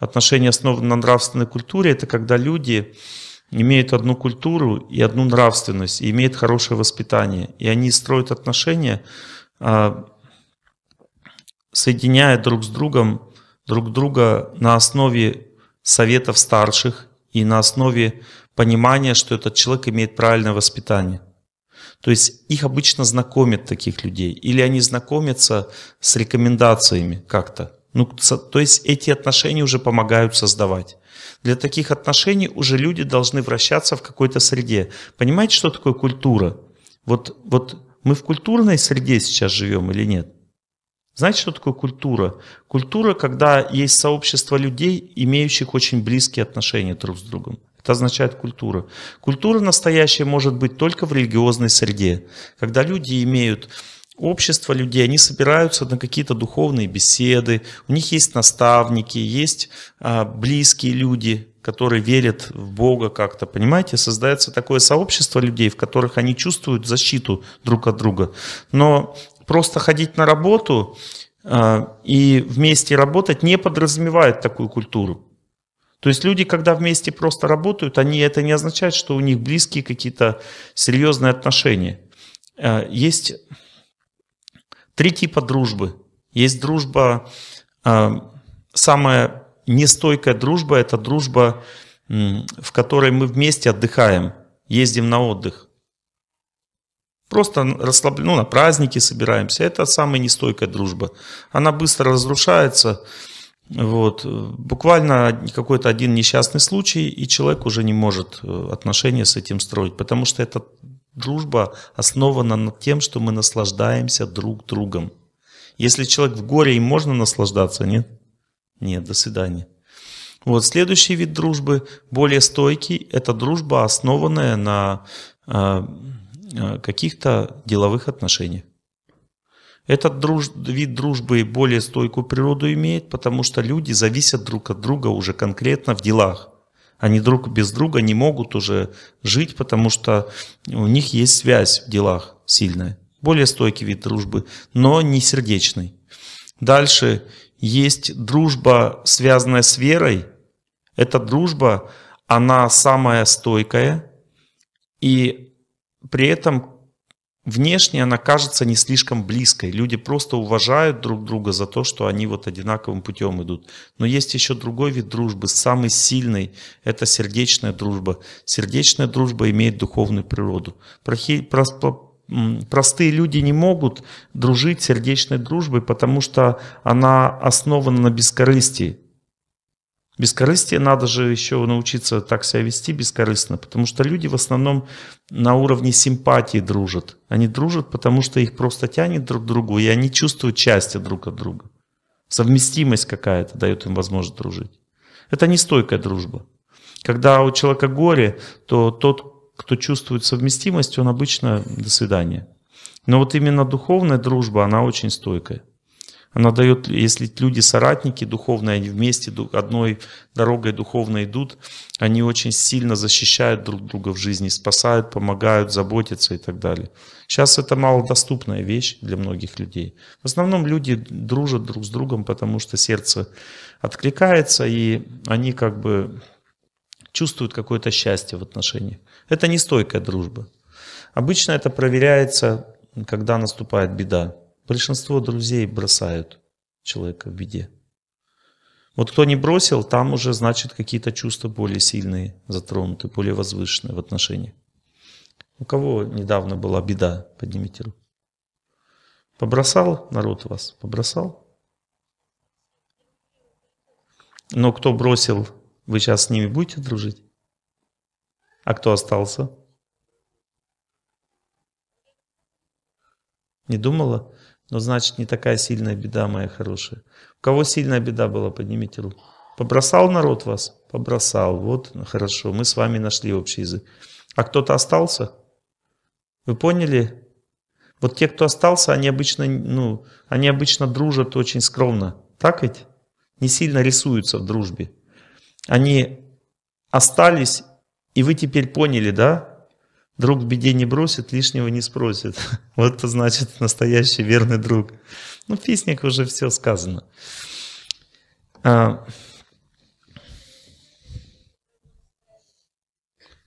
Отношения основаны на нравственной культуре – это когда люди имеют одну культуру и одну нравственность, и имеют хорошее воспитание. И они строят отношения, а, соединяя друг с другом, друг друга на основе советов старших и на основе понимания, что этот человек имеет правильное воспитание. То есть их обычно знакомят таких людей, или они знакомятся с рекомендациями как-то. Ну, то есть эти отношения уже помогают создавать. Для таких отношений уже люди должны вращаться в какой-то среде. Понимаете, что такое культура? Вот, вот мы в культурной среде сейчас живем или нет? Знаете, что такое культура? Культура, когда есть сообщество людей, имеющих очень близкие отношения друг с другом. Это означает культура. Культура настоящая может быть только в религиозной среде, когда люди имеют общество людей, они собираются на какие-то духовные беседы, у них есть наставники, есть а, близкие люди, которые верят в Бога как-то, понимаете, создается такое сообщество людей, в которых они чувствуют защиту друг от друга. Но просто ходить на работу а, и вместе работать не подразумевает такую культуру. То есть люди, когда вместе просто работают, они, это не означает, что у них близкие какие-то серьезные отношения. А, есть Три типа дружбы. Есть дружба, а, самая нестойкая дружба – это дружба, в которой мы вместе отдыхаем, ездим на отдых. Просто расслаблен, ну, на праздники собираемся. Это самая нестойкая дружба. Она быстро разрушается. Вот. Буквально какой-то один несчастный случай, и человек уже не может э, отношения с этим строить, потому что это Дружба основана на тем, что мы наслаждаемся друг другом. Если человек в горе, им можно наслаждаться, а нет? Нет, до свидания. Вот следующий вид дружбы, более стойкий, это дружба, основанная на э, каких-то деловых отношениях. Этот друж... вид дружбы более стойкую природу имеет, потому что люди зависят друг от друга уже конкретно в делах. Они друг без друга не могут уже жить, потому что у них есть связь в делах сильная. Более стойкий вид дружбы, но не сердечный. Дальше есть дружба, связанная с верой. Эта дружба, она самая стойкая, и при этом внешне она кажется не слишком близкой. Люди просто уважают друг друга за то, что они вот одинаковым путем идут. Но есть еще другой вид дружбы, самый сильный, это сердечная дружба. Сердечная дружба имеет духовную природу. простые люди не могут дружить сердечной дружбой, потому что она основана на бескорыстии. Бескорыстие надо же еще научиться так себя вести бескорыстно, потому что люди в основном на уровне симпатии дружат. Они дружат, потому что их просто тянет друг к другу, и они чувствуют счастье друг от друга. Совместимость какая-то дает им возможность дружить. Это не стойкая дружба. Когда у человека горе, то тот, кто чувствует совместимость, он обычно до свидания. Но вот именно духовная дружба, она очень стойкая. Она дает, если люди соратники духовные, они вместе одной дорогой духовно идут, они очень сильно защищают друг друга в жизни, спасают, помогают, заботятся и так далее. Сейчас это малодоступная вещь для многих людей. В основном люди дружат друг с другом, потому что сердце откликается, и они как бы чувствуют какое-то счастье в отношениях. Это не стойкая дружба. Обычно это проверяется, когда наступает беда. Большинство друзей бросают человека в беде. Вот кто не бросил, там уже, значит, какие-то чувства более сильные затронуты, более возвышенные в отношении. У кого недавно была беда, поднимите руку. Побросал народ вас? Побросал? Но кто бросил, вы сейчас с ними будете дружить? А кто остался? Не думала? Но значит, не такая сильная беда, моя хорошая. У кого сильная беда была, поднимите руку. Побросал народ вас? Побросал. Вот, ну, хорошо, мы с вами нашли общий язык. А кто-то остался? Вы поняли? Вот те, кто остался, они обычно, ну, они обычно дружат очень скромно. Так ведь? Не сильно рисуются в дружбе. Они остались, и вы теперь поняли, да? Друг в беде не бросит, лишнего не спросит. Вот это значит настоящий верный друг. Ну, в песнях уже все сказано. А,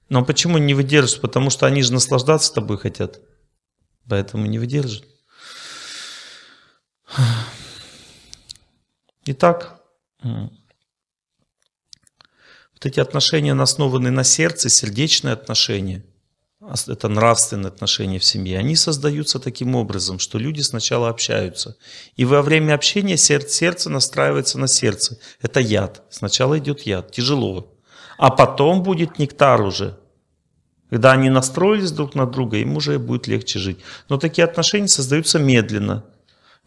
но почему не выдержишь? Потому что они же наслаждаться тобой хотят. Поэтому не выдержат. Итак, вот эти отношения, основанные на сердце, сердечные отношения – это нравственные отношения в семье, они создаются таким образом, что люди сначала общаются. И во время общения сердце, настраивается на сердце. Это яд. Сначала идет яд, тяжело. А потом будет нектар уже. Когда они настроились друг на друга, им уже будет легче жить. Но такие отношения создаются медленно.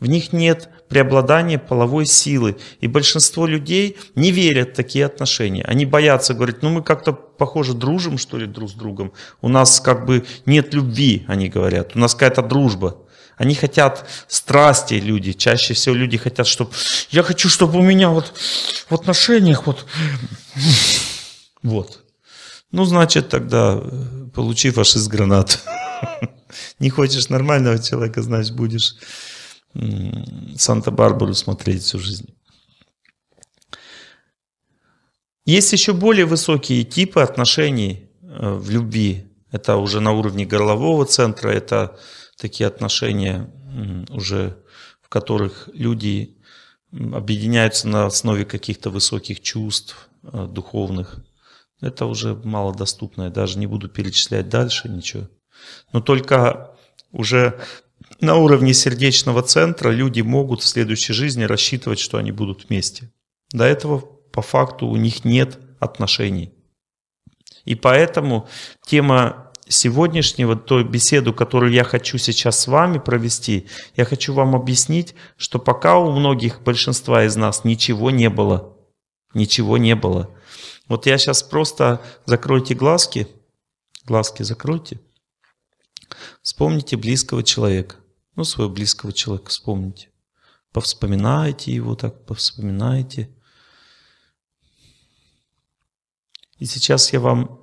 В них нет преобладания половой силы. И большинство людей не верят в такие отношения. Они боятся, говорят, ну мы как-то, похоже, дружим, что ли, друг с другом. У нас как бы нет любви, они говорят. У нас какая-то дружба. Они хотят страсти, люди. Чаще всего люди хотят, чтобы... Я хочу, чтобы у меня вот в отношениях вот... Вот. Ну, значит, тогда э, получи фашист гранат. Не хочешь нормального человека, значит, будешь Санта-Барбару смотреть всю жизнь. Есть еще более высокие типы отношений э, в любви. Это уже на уровне горлового центра, это такие отношения уже, в которых люди объединяются на основе каких-то высоких чувств э, духовных. Это уже малодоступное, даже не буду перечислять дальше ничего. Но только уже на уровне сердечного центра люди могут в следующей жизни рассчитывать, что они будут вместе. До этого по факту у них нет отношений. И поэтому тема сегодняшнего, той беседу, которую я хочу сейчас с вами провести, я хочу вам объяснить, что пока у многих, большинства из нас ничего не было. Ничего не было. Вот я сейчас просто закройте глазки, глазки закройте, вспомните близкого человека – ну, своего близкого человека вспомните. Повспоминайте его так, повспоминайте. И сейчас я вам...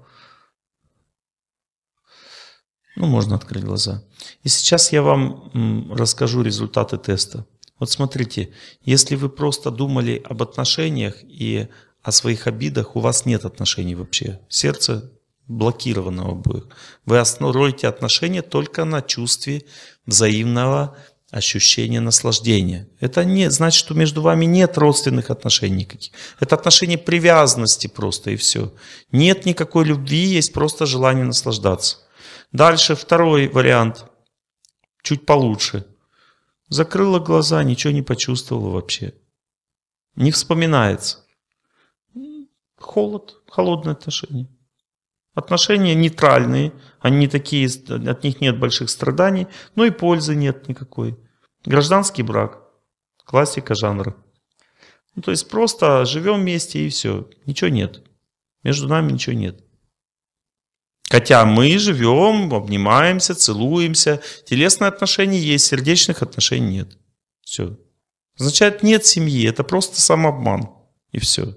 Ну, можно открыть глаза. И сейчас я вам расскажу результаты теста. Вот смотрите, если вы просто думали об отношениях и о своих обидах, у вас нет отношений вообще. Сердце блокированного бы. Вы основываете отношения только на чувстве взаимного ощущения наслаждения. Это не значит, что между вами нет родственных отношений никаких. Это отношение привязанности просто и все. Нет никакой любви, есть просто желание наслаждаться. Дальше второй вариант, чуть получше. Закрыла глаза, ничего не почувствовала вообще. Не вспоминается. Холод, холодное отношение. Отношения нейтральные, они не такие, от них нет больших страданий, ну и пользы нет никакой. Гражданский брак. Классика жанра. Ну, то есть просто живем вместе и все. Ничего нет. Между нами ничего нет. Хотя мы живем, обнимаемся, целуемся. Телесные отношения есть, сердечных отношений нет. Все. Означает нет семьи, это просто самообман. И все.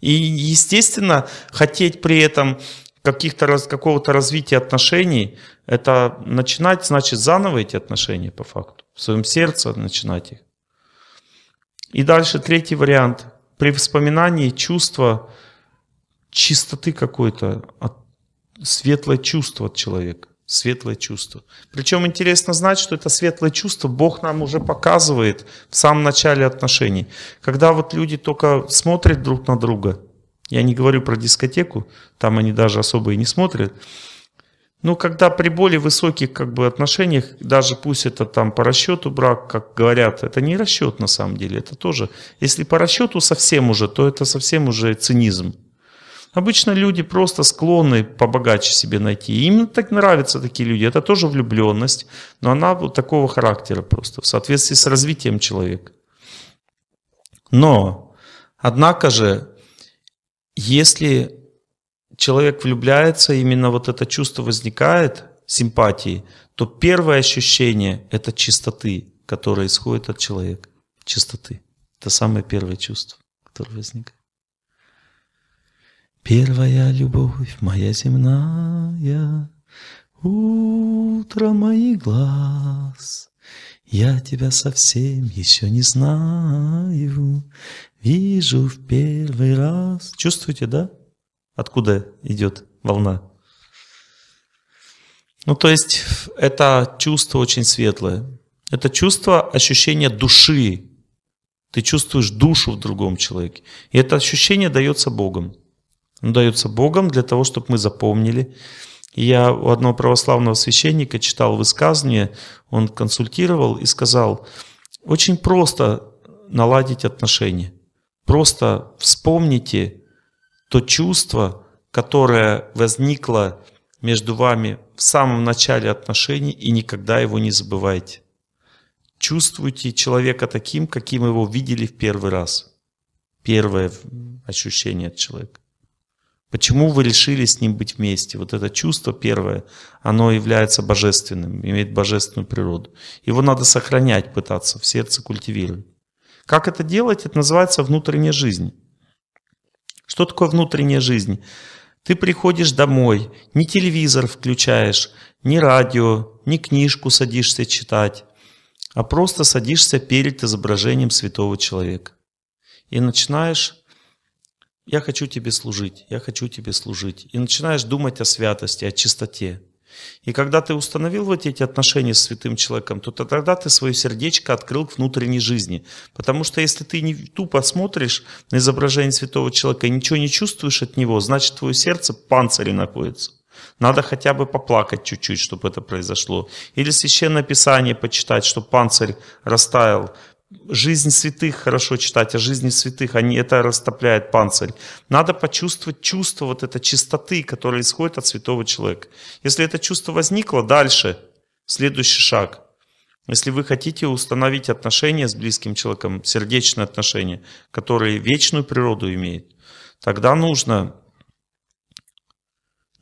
И, естественно, хотеть при этом каких-то раз, какого-то развития отношений, это начинать, значит, заново эти отношения по факту, в своем сердце начинать их. И дальше третий вариант. При вспоминании чувства чистоты какой-то, светлое чувство от человека, светлое чувство. Причем интересно знать, что это светлое чувство Бог нам уже показывает в самом начале отношений. Когда вот люди только смотрят друг на друга – я не говорю про дискотеку, там они даже особо и не смотрят. Ну, когда при более высоких как бы, отношениях, даже пусть это там по расчету брак, как говорят, это не расчет на самом деле, это тоже. Если по расчету совсем уже, то это совсем уже цинизм. Обычно люди просто склонны побогаче себе найти. им так нравятся такие люди. Это тоже влюбленность, но она вот такого характера просто, в соответствии с развитием человека. Но, однако же, если человек влюбляется, именно вот это чувство возникает, симпатии, то первое ощущение – это чистоты, которое исходит от человека. Чистоты. Это самое первое чувство, которое возникает. Первая любовь моя земная, Утро моих глаз, Я тебя совсем еще не знаю, Вижу в первый раз. Чувствуете, да? Откуда идет волна? Ну, то есть это чувство очень светлое. Это чувство ощущения души. Ты чувствуешь душу в другом человеке. И это ощущение дается Богом. Он дается Богом для того, чтобы мы запомнили. я у одного православного священника читал высказывание, он консультировал и сказал, очень просто наладить отношения. Просто вспомните то чувство, которое возникло между вами в самом начале отношений и никогда его не забывайте. Чувствуйте человека таким, каким его видели в первый раз. Первое ощущение от человека. Почему вы решили с ним быть вместе? Вот это чувство первое, оно является божественным, имеет божественную природу. Его надо сохранять, пытаться в сердце культивировать. Как это делать? Это называется внутренняя жизнь. Что такое внутренняя жизнь? Ты приходишь домой, не телевизор включаешь, не радио, не книжку садишься читать, а просто садишься перед изображением святого человека. И начинаешь я хочу тебе служить, я хочу тебе служить. И начинаешь думать о святости, о чистоте. И когда ты установил вот эти отношения с святым человеком, то тогда ты свое сердечко открыл к внутренней жизни. Потому что если ты не тупо смотришь на изображение святого человека и ничего не чувствуешь от него, значит твое сердце в панцире находится. Надо хотя бы поплакать чуть-чуть, чтобы это произошло. Или священное писание почитать, чтобы панцирь растаял жизнь святых хорошо читать, о а жизни святых, они, это растопляет панцирь. Надо почувствовать чувство вот этой чистоты, которая исходит от святого человека. Если это чувство возникло, дальше следующий шаг. Если вы хотите установить отношения с близким человеком, сердечные отношения, которые вечную природу имеют, тогда нужно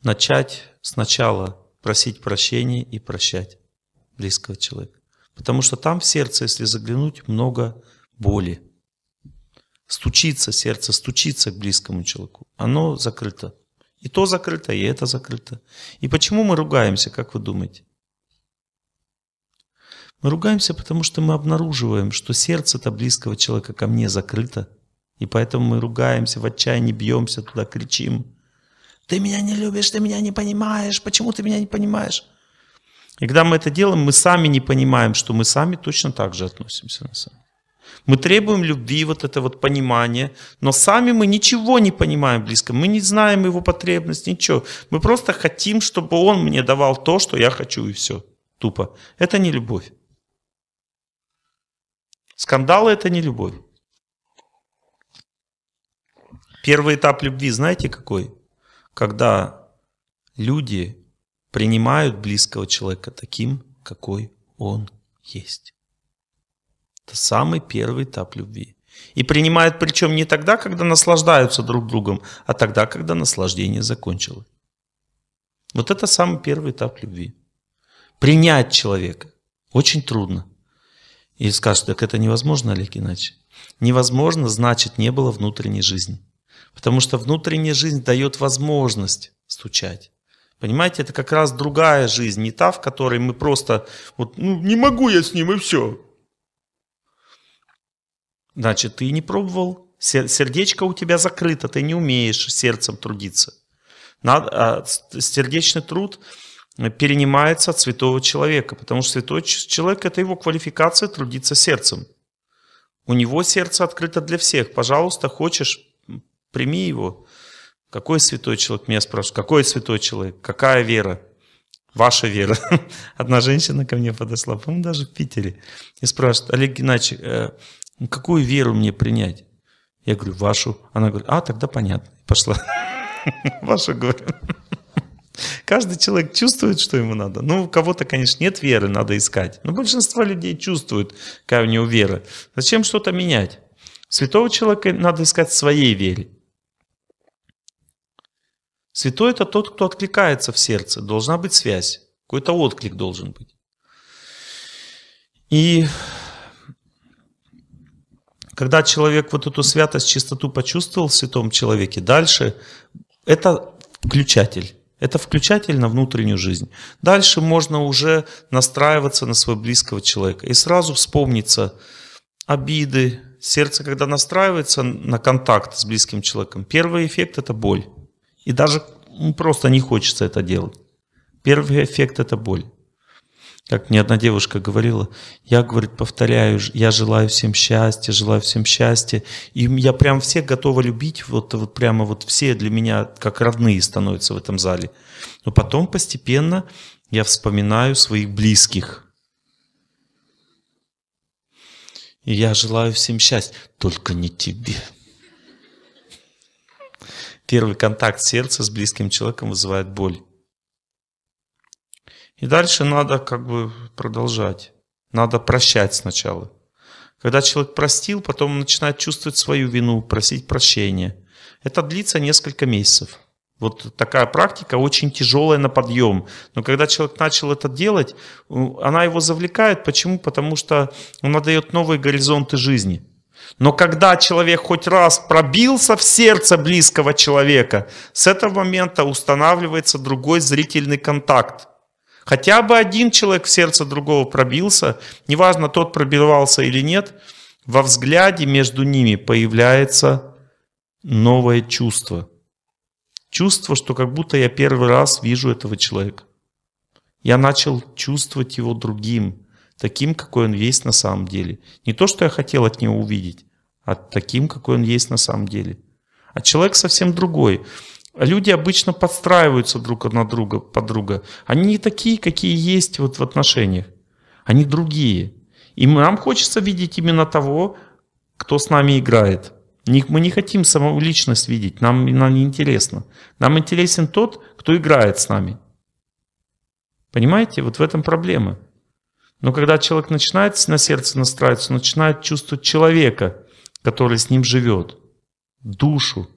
начать сначала просить прощения и прощать близкого человека. Потому что там в сердце, если заглянуть, много боли. Стучится сердце, стучится к близкому человеку. Оно закрыто. И то закрыто, и это закрыто. И почему мы ругаемся, как вы думаете? Мы ругаемся, потому что мы обнаруживаем, что сердце-то близкого человека ко мне закрыто. И поэтому мы ругаемся, в отчаянии бьемся туда, кричим. Ты меня не любишь, ты меня не понимаешь, почему ты меня не понимаешь? И когда мы это делаем, мы сами не понимаем, что мы сами точно так же относимся на самом Мы требуем любви, вот это вот понимание, но сами мы ничего не понимаем близко, мы не знаем его потребность, ничего. Мы просто хотим, чтобы он мне давал то, что я хочу, и все. Тупо. Это не любовь. Скандалы – это не любовь. Первый этап любви, знаете какой? Когда люди принимают близкого человека таким, какой он есть. Это самый первый этап любви. И принимают причем не тогда, когда наслаждаются друг другом, а тогда, когда наслаждение закончилось. Вот это самый первый этап любви. Принять человека очень трудно. И скажут, так это невозможно, Олег Геннадьевич. Невозможно, значит, не было внутренней жизни. Потому что внутренняя жизнь дает возможность стучать. Понимаете, это как раз другая жизнь, не та, в которой мы просто вот ну, не могу я с ним и все. Значит, ты не пробовал, сердечко у тебя закрыто, ты не умеешь сердцем трудиться. Надо, а сердечный труд перенимается от святого человека, потому что святой человек – это его квалификация трудиться сердцем. У него сердце открыто для всех. Пожалуйста, хочешь, прими его. Какой святой человек? Меня спрашивают, какой святой человек? Какая вера? Ваша вера. Одна женщина ко мне подошла, по-моему, даже в Питере, и спрашивает, Олег Геннадьевич, э, ну, какую веру мне принять? Я говорю, вашу. Она говорит, а, тогда понятно. Пошла. Вашу, говорю. Каждый человек чувствует, что ему надо. Ну, у кого-то, конечно, нет веры, надо искать. Но большинство людей чувствует, какая у него вера. Зачем что-то менять? Святого человека надо искать в своей вере. Святой – это тот, кто откликается в сердце. Должна быть связь. Какой-то отклик должен быть. И когда человек вот эту святость, чистоту почувствовал в святом человеке, дальше это включатель. Это включатель на внутреннюю жизнь. Дальше можно уже настраиваться на своего близкого человека. И сразу вспомнится обиды. Сердце, когда настраивается на контакт с близким человеком, первый эффект – это боль. И даже просто не хочется это делать. Первый эффект – это боль. Как мне одна девушка говорила, я, говорит, повторяю, я желаю всем счастья, желаю всем счастья. И я прям всех готова любить, вот, вот прямо вот все для меня как родные становятся в этом зале. Но потом постепенно я вспоминаю своих близких. И я желаю всем счастья, только не тебе. Первый контакт сердца с близким человеком вызывает боль. И дальше надо как бы продолжать. Надо прощать сначала. Когда человек простил, потом он начинает чувствовать свою вину, просить прощения. Это длится несколько месяцев. Вот такая практика очень тяжелая на подъем. Но когда человек начал это делать, она его завлекает. Почему? Потому что она дает новые горизонты жизни. Но когда человек хоть раз пробился в сердце близкого человека, с этого момента устанавливается другой зрительный контакт. Хотя бы один человек в сердце другого пробился, неважно, тот пробивался или нет, во взгляде между ними появляется новое чувство. Чувство, что как будто я первый раз вижу этого человека. Я начал чувствовать его другим таким, какой он есть на самом деле. Не то, что я хотел от него увидеть, а таким, какой он есть на самом деле. А человек совсем другой. А люди обычно подстраиваются друг на друга, под друга. Они не такие, какие есть вот в отношениях. Они другие. И нам хочется видеть именно того, кто с нами играет. Мы не хотим саму личность видеть, нам, нам не интересно. Нам интересен тот, кто играет с нами. Понимаете, вот в этом проблема. Но когда человек начинает на сердце настраиваться, начинает чувствовать человека, который с ним живет, душу.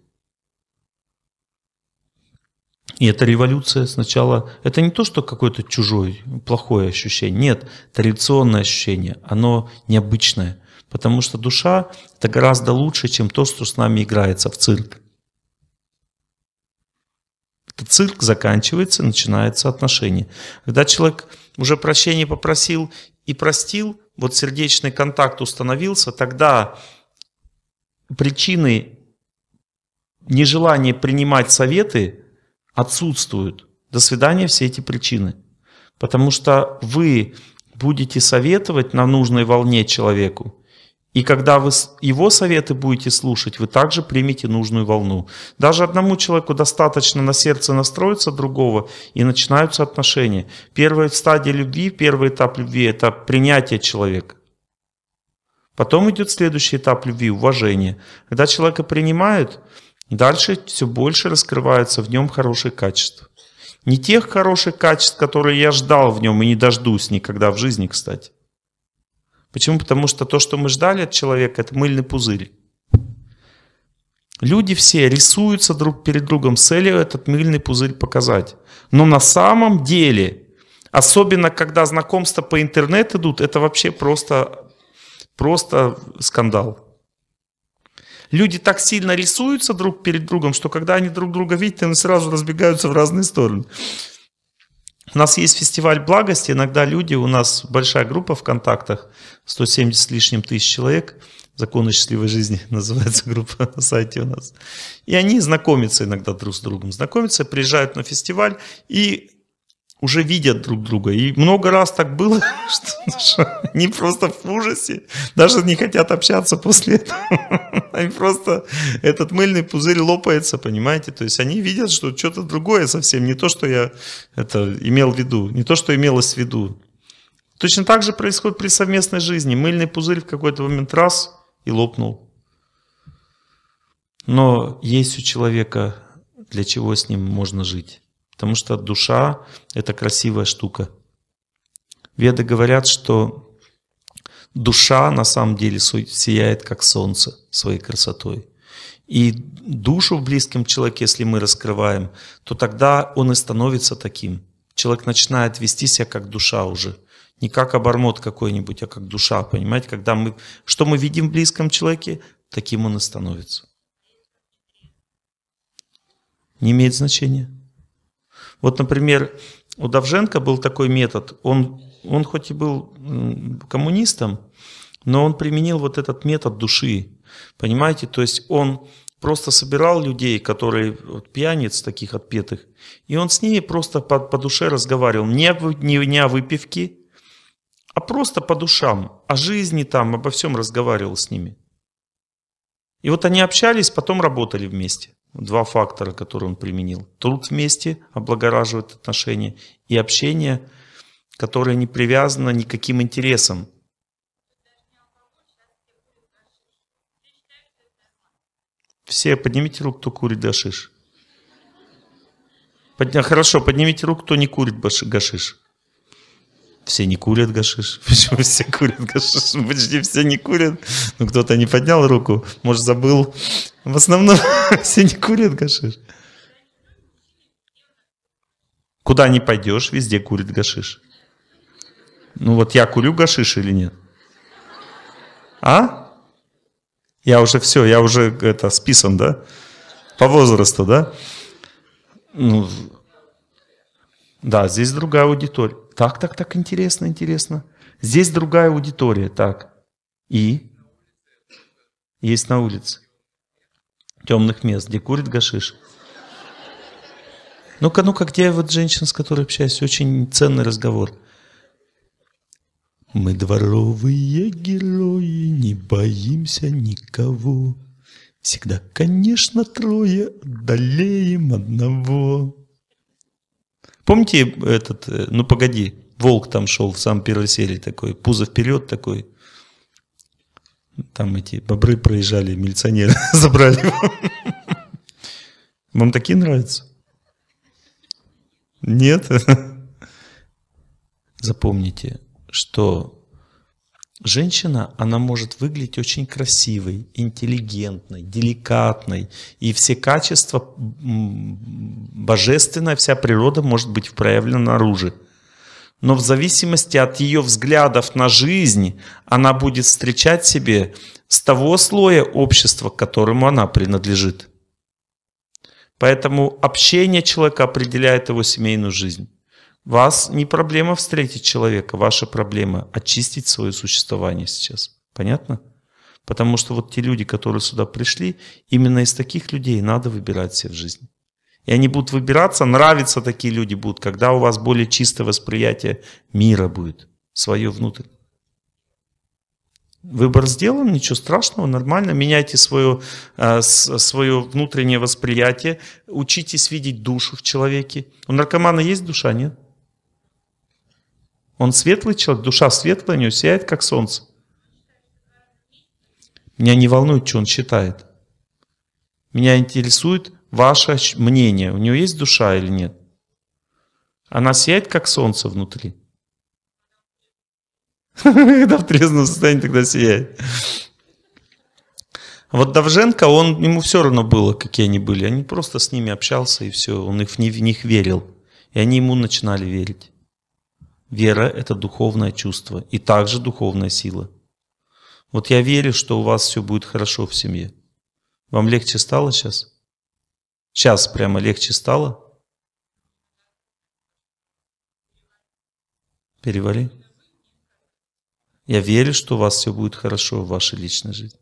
И это революция сначала. Это не то, что какое-то чужое, плохое ощущение. Нет, традиционное ощущение. Оно необычное. Потому что душа – это гораздо лучше, чем то, что с нами играется в цирк. Это цирк заканчивается, начинается отношения. Когда человек уже прощение попросил и простил, вот сердечный контакт установился, тогда причины нежелания принимать советы отсутствуют. До свидания все эти причины. Потому что вы будете советовать на нужной волне человеку, и когда вы его советы будете слушать, вы также примете нужную волну. Даже одному человеку достаточно на сердце настроиться другого, и начинаются отношения. Первая стадия любви, первый этап любви – это принятие человека. Потом идет следующий этап любви – уважение. Когда человека принимают, дальше все больше раскрываются в нем хорошие качества. Не тех хороших качеств, которые я ждал в нем и не дождусь никогда в жизни, кстати. Почему? Потому что то, что мы ждали от человека, это мыльный пузырь. Люди все рисуются друг перед другом с целью этот мыльный пузырь показать. Но на самом деле, особенно когда знакомства по интернету идут, это вообще просто, просто скандал. Люди так сильно рисуются друг перед другом, что когда они друг друга видят, они сразу разбегаются в разные стороны. У нас есть фестиваль благости, иногда люди, у нас большая группа в контактах, 170 с лишним тысяч человек, «Законы счастливой жизни» называется группа на сайте у нас. И они знакомятся иногда друг с другом, знакомятся, приезжают на фестиваль и уже видят друг друга. И много раз так было, что, они просто в ужасе, даже не хотят общаться после этого. Они просто, этот мыльный пузырь лопается, понимаете? То есть они видят, что что-то другое совсем, не то, что я это имел в виду, не то, что имелось в виду. Точно так же происходит при совместной жизни. Мыльный пузырь в какой-то момент раз и лопнул. Но есть у человека, для чего с ним можно жить. Потому что душа – это красивая штука. Веды говорят, что душа на самом деле сияет как солнце своей красотой. И душу в близком человеке, если мы раскрываем, то тогда он и становится таким. Человек начинает вести себя как душа уже. Не как обормот какой-нибудь, а как душа, понимаете? Когда мы, что мы видим в близком человеке, таким он и становится. Не имеет значения. Вот, например, у Давженко был такой метод. Он, он хоть и был коммунистом, но он применил вот этот метод души. Понимаете, то есть он просто собирал людей, которые вот, пьяниц таких отпетых, и он с ними просто по, по душе разговаривал. Не, не, не о выпивке, а просто по душам, о жизни там, обо всем разговаривал с ними. И вот они общались, потом работали вместе два фактора, которые он применил. Труд вместе облагораживает отношения и общение, которое не привязано никаким интересам. Все поднимите руку, кто курит гашиш. Подня... Хорошо, поднимите руку, кто не курит гашиш все не курят гашиш. Почему все курят гашиш? Почти все не курят. Ну, кто-то не поднял руку, может, забыл. В основном все не курят гашиш. Куда не пойдешь, везде курит гашиш. Ну вот я курю гашиш или нет? А? Я уже все, я уже это списан, да? По возрасту, да? Ну, да, здесь другая аудитория. Так, так, так, интересно, интересно. Здесь другая аудитория, так. И? Есть на улице. Темных мест, где курит гашиш. Ну-ка, ну-ка, где вот женщина, с которой общаюсь? Очень ценный разговор. Мы дворовые герои, не боимся никого. Всегда, конечно, трое одолеем одного. Помните этот, э, ну погоди, волк там шел в самом первой серии такой, пузо вперед такой. Там эти бобры проезжали, милиционеры забрали его. Вам такие нравятся? Нет? Запомните, что Женщина, она может выглядеть очень красивой, интеллигентной, деликатной. И все качества божественная, вся природа может быть проявлена наружу. Но в зависимости от ее взглядов на жизнь, она будет встречать себе с того слоя общества, к которому она принадлежит. Поэтому общение человека определяет его семейную жизнь. Вас не проблема встретить человека, ваша проблема очистить свое существование сейчас. Понятно? Потому что вот те люди, которые сюда пришли, именно из таких людей надо выбирать себе в жизни. И они будут выбираться, нравятся такие люди будут, когда у вас более чистое восприятие мира будет, свое внутреннее. Выбор сделан, ничего страшного, нормально. Меняйте свое, э, свое внутреннее восприятие, учитесь видеть душу в человеке. У наркомана есть душа, нет? Он светлый человек, душа светлая, у него сияет, как солнце. Меня не волнует, что он считает. Меня интересует ваше мнение. У него есть душа или нет? Она сияет, как солнце внутри. Когда в трезвом состоянии тогда сияет. Вот Давженко, он, ему все равно было, какие они были. Они просто с ними общался и все. Он их, в них верил. И они ему начинали верить. Вера – это духовное чувство и также духовная сила. Вот я верю, что у вас все будет хорошо в семье. Вам легче стало сейчас? Сейчас прямо легче стало? Перевали. Я верю, что у вас все будет хорошо в вашей личной жизни.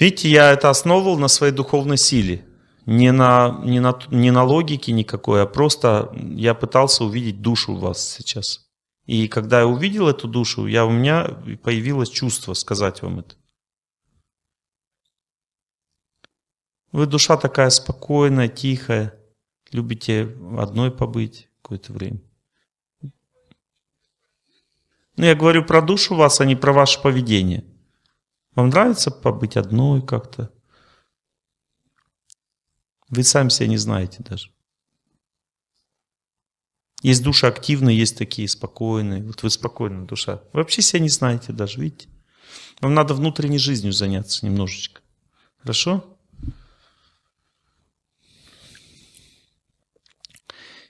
Видите, я это основывал на своей духовной силе не на, не, на, не на логике никакой, а просто я пытался увидеть душу в вас сейчас. И когда я увидел эту душу, я, у меня появилось чувство сказать вам это. Вы душа такая спокойная, тихая, любите одной побыть какое-то время. Ну, я говорю про душу вас, а не про ваше поведение. Вам нравится побыть одной как-то? Вы сами себя не знаете даже. Есть души активные, есть такие спокойные. Вот вы спокойная душа. Вы вообще себя не знаете даже, видите? Вам надо внутренней жизнью заняться немножечко. Хорошо?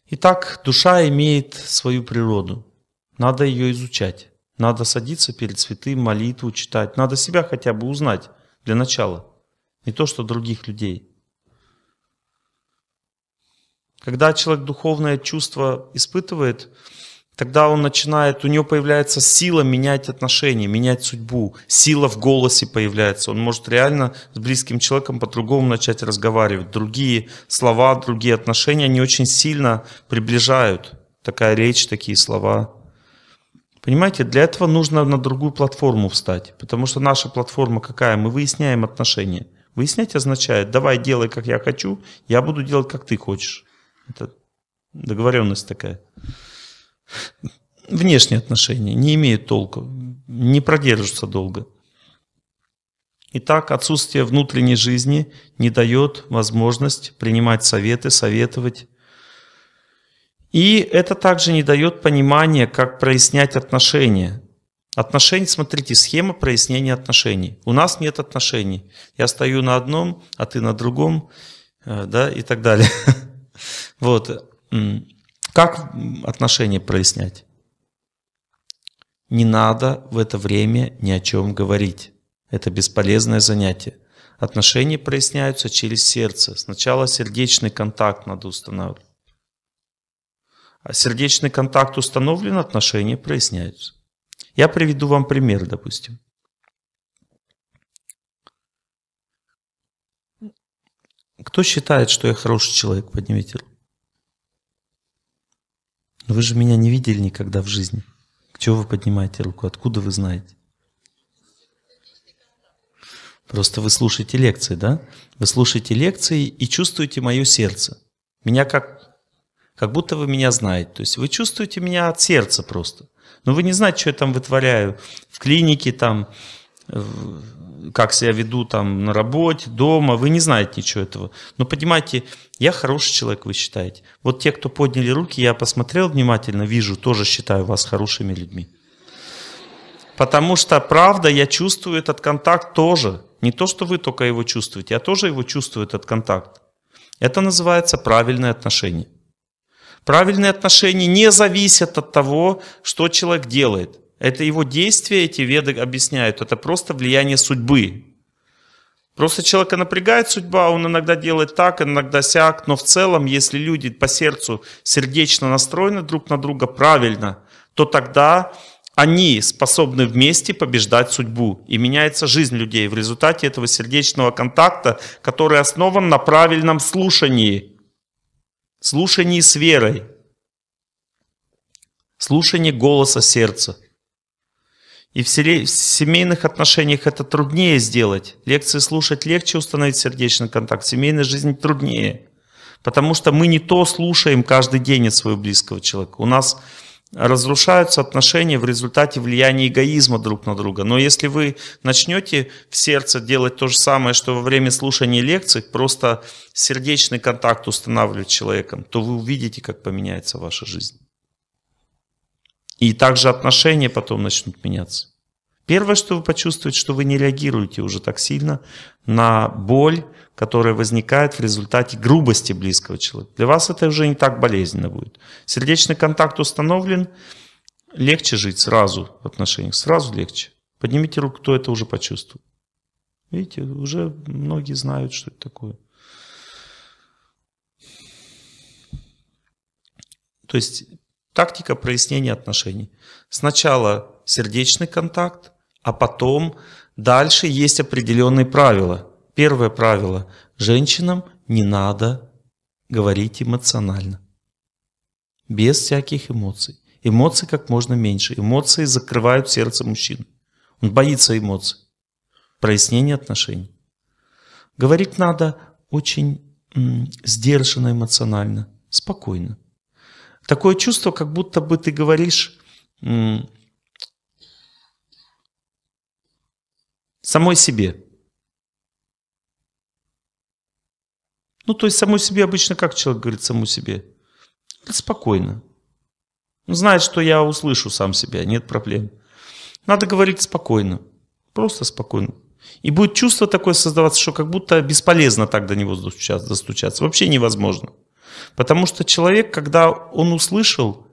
Итак, душа имеет свою природу. Надо ее изучать. Надо садиться перед святым, молитву читать. Надо себя хотя бы узнать для начала. Не то, что других людей. Когда человек духовное чувство испытывает, тогда он начинает, у него появляется сила менять отношения, менять судьбу, сила в голосе появляется. Он может реально с близким человеком по-другому начать разговаривать. Другие слова, другие отношения, они очень сильно приближают. Такая речь, такие слова. Понимаете, для этого нужно на другую платформу встать, потому что наша платформа какая? Мы выясняем отношения. Выяснять означает, давай делай, как я хочу, я буду делать, как ты хочешь. Это договоренность такая. Внешние отношения не имеют толку, не продержатся долго. Итак, отсутствие внутренней жизни не дает возможность принимать советы, советовать. И это также не дает понимания, как прояснять отношения. Отношения, смотрите, схема прояснения отношений. У нас нет отношений. Я стою на одном, а ты на другом, э, да, и так далее. Вот. Как отношения прояснять? Не надо в это время ни о чем говорить. Это бесполезное занятие. Отношения проясняются через сердце. Сначала сердечный контакт надо устанавливать. А сердечный контакт установлен, отношения проясняются. Я приведу вам пример, допустим. Кто считает, что я хороший человек? Поднимите руку. Вы же меня не видели никогда в жизни. К чего вы поднимаете руку? Откуда вы знаете? Просто вы слушаете лекции, да? Вы слушаете лекции и чувствуете мое сердце. Меня как, как будто вы меня знаете. То есть вы чувствуете меня от сердца просто. Но вы не знаете, что я там вытворяю в клинике, там, как себя веду там на работе, дома, вы не знаете ничего этого. Но понимаете, я хороший человек, вы считаете. Вот те, кто подняли руки, я посмотрел внимательно, вижу, тоже считаю вас хорошими людьми. Потому что, правда, я чувствую этот контакт тоже. Не то, что вы только его чувствуете, я тоже его чувствую, этот контакт. Это называется правильные отношения. Правильные отношения не зависят от того, что человек делает. Это его действия, эти веды объясняют. Это просто влияние судьбы. Просто человека напрягает судьба, он иногда делает так, иногда сяк, но в целом, если люди по сердцу сердечно настроены друг на друга правильно, то тогда они способны вместе побеждать судьбу. И меняется жизнь людей в результате этого сердечного контакта, который основан на правильном слушании. Слушании с верой. Слушании голоса сердца. И в семейных отношениях это труднее сделать. Лекции слушать легче, установить сердечный контакт. В семейной жизни труднее. Потому что мы не то слушаем каждый день от своего близкого человека. У нас разрушаются отношения в результате влияния эгоизма друг на друга. Но если вы начнете в сердце делать то же самое, что во время слушания лекций, просто сердечный контакт устанавливать с человеком, то вы увидите, как поменяется ваша жизнь. И также отношения потом начнут меняться. Первое, что вы почувствуете, что вы не реагируете уже так сильно на боль, которая возникает в результате грубости близкого человека. Для вас это уже не так болезненно будет. Сердечный контакт установлен, легче жить сразу в отношениях, сразу легче. Поднимите руку, кто это уже почувствовал. Видите, уже многие знают, что это такое. То есть Тактика прояснения отношений. Сначала сердечный контакт, а потом дальше есть определенные правила. Первое правило. Женщинам не надо говорить эмоционально. Без всяких эмоций. Эмоций как можно меньше. Эмоции закрывают сердце мужчин, Он боится эмоций. Прояснение отношений. Говорить надо очень сдержанно эмоционально, спокойно. Такое чувство, как будто бы ты говоришь самой себе. Ну, то есть самой себе обычно как человек говорит саму себе? Спокойно. Он знает, что я услышу сам себя, нет проблем. Надо говорить спокойно, просто спокойно. И будет чувство такое создаваться, что как будто бесполезно так до него достучаться. достучаться. Вообще невозможно. Потому что человек, когда он услышал,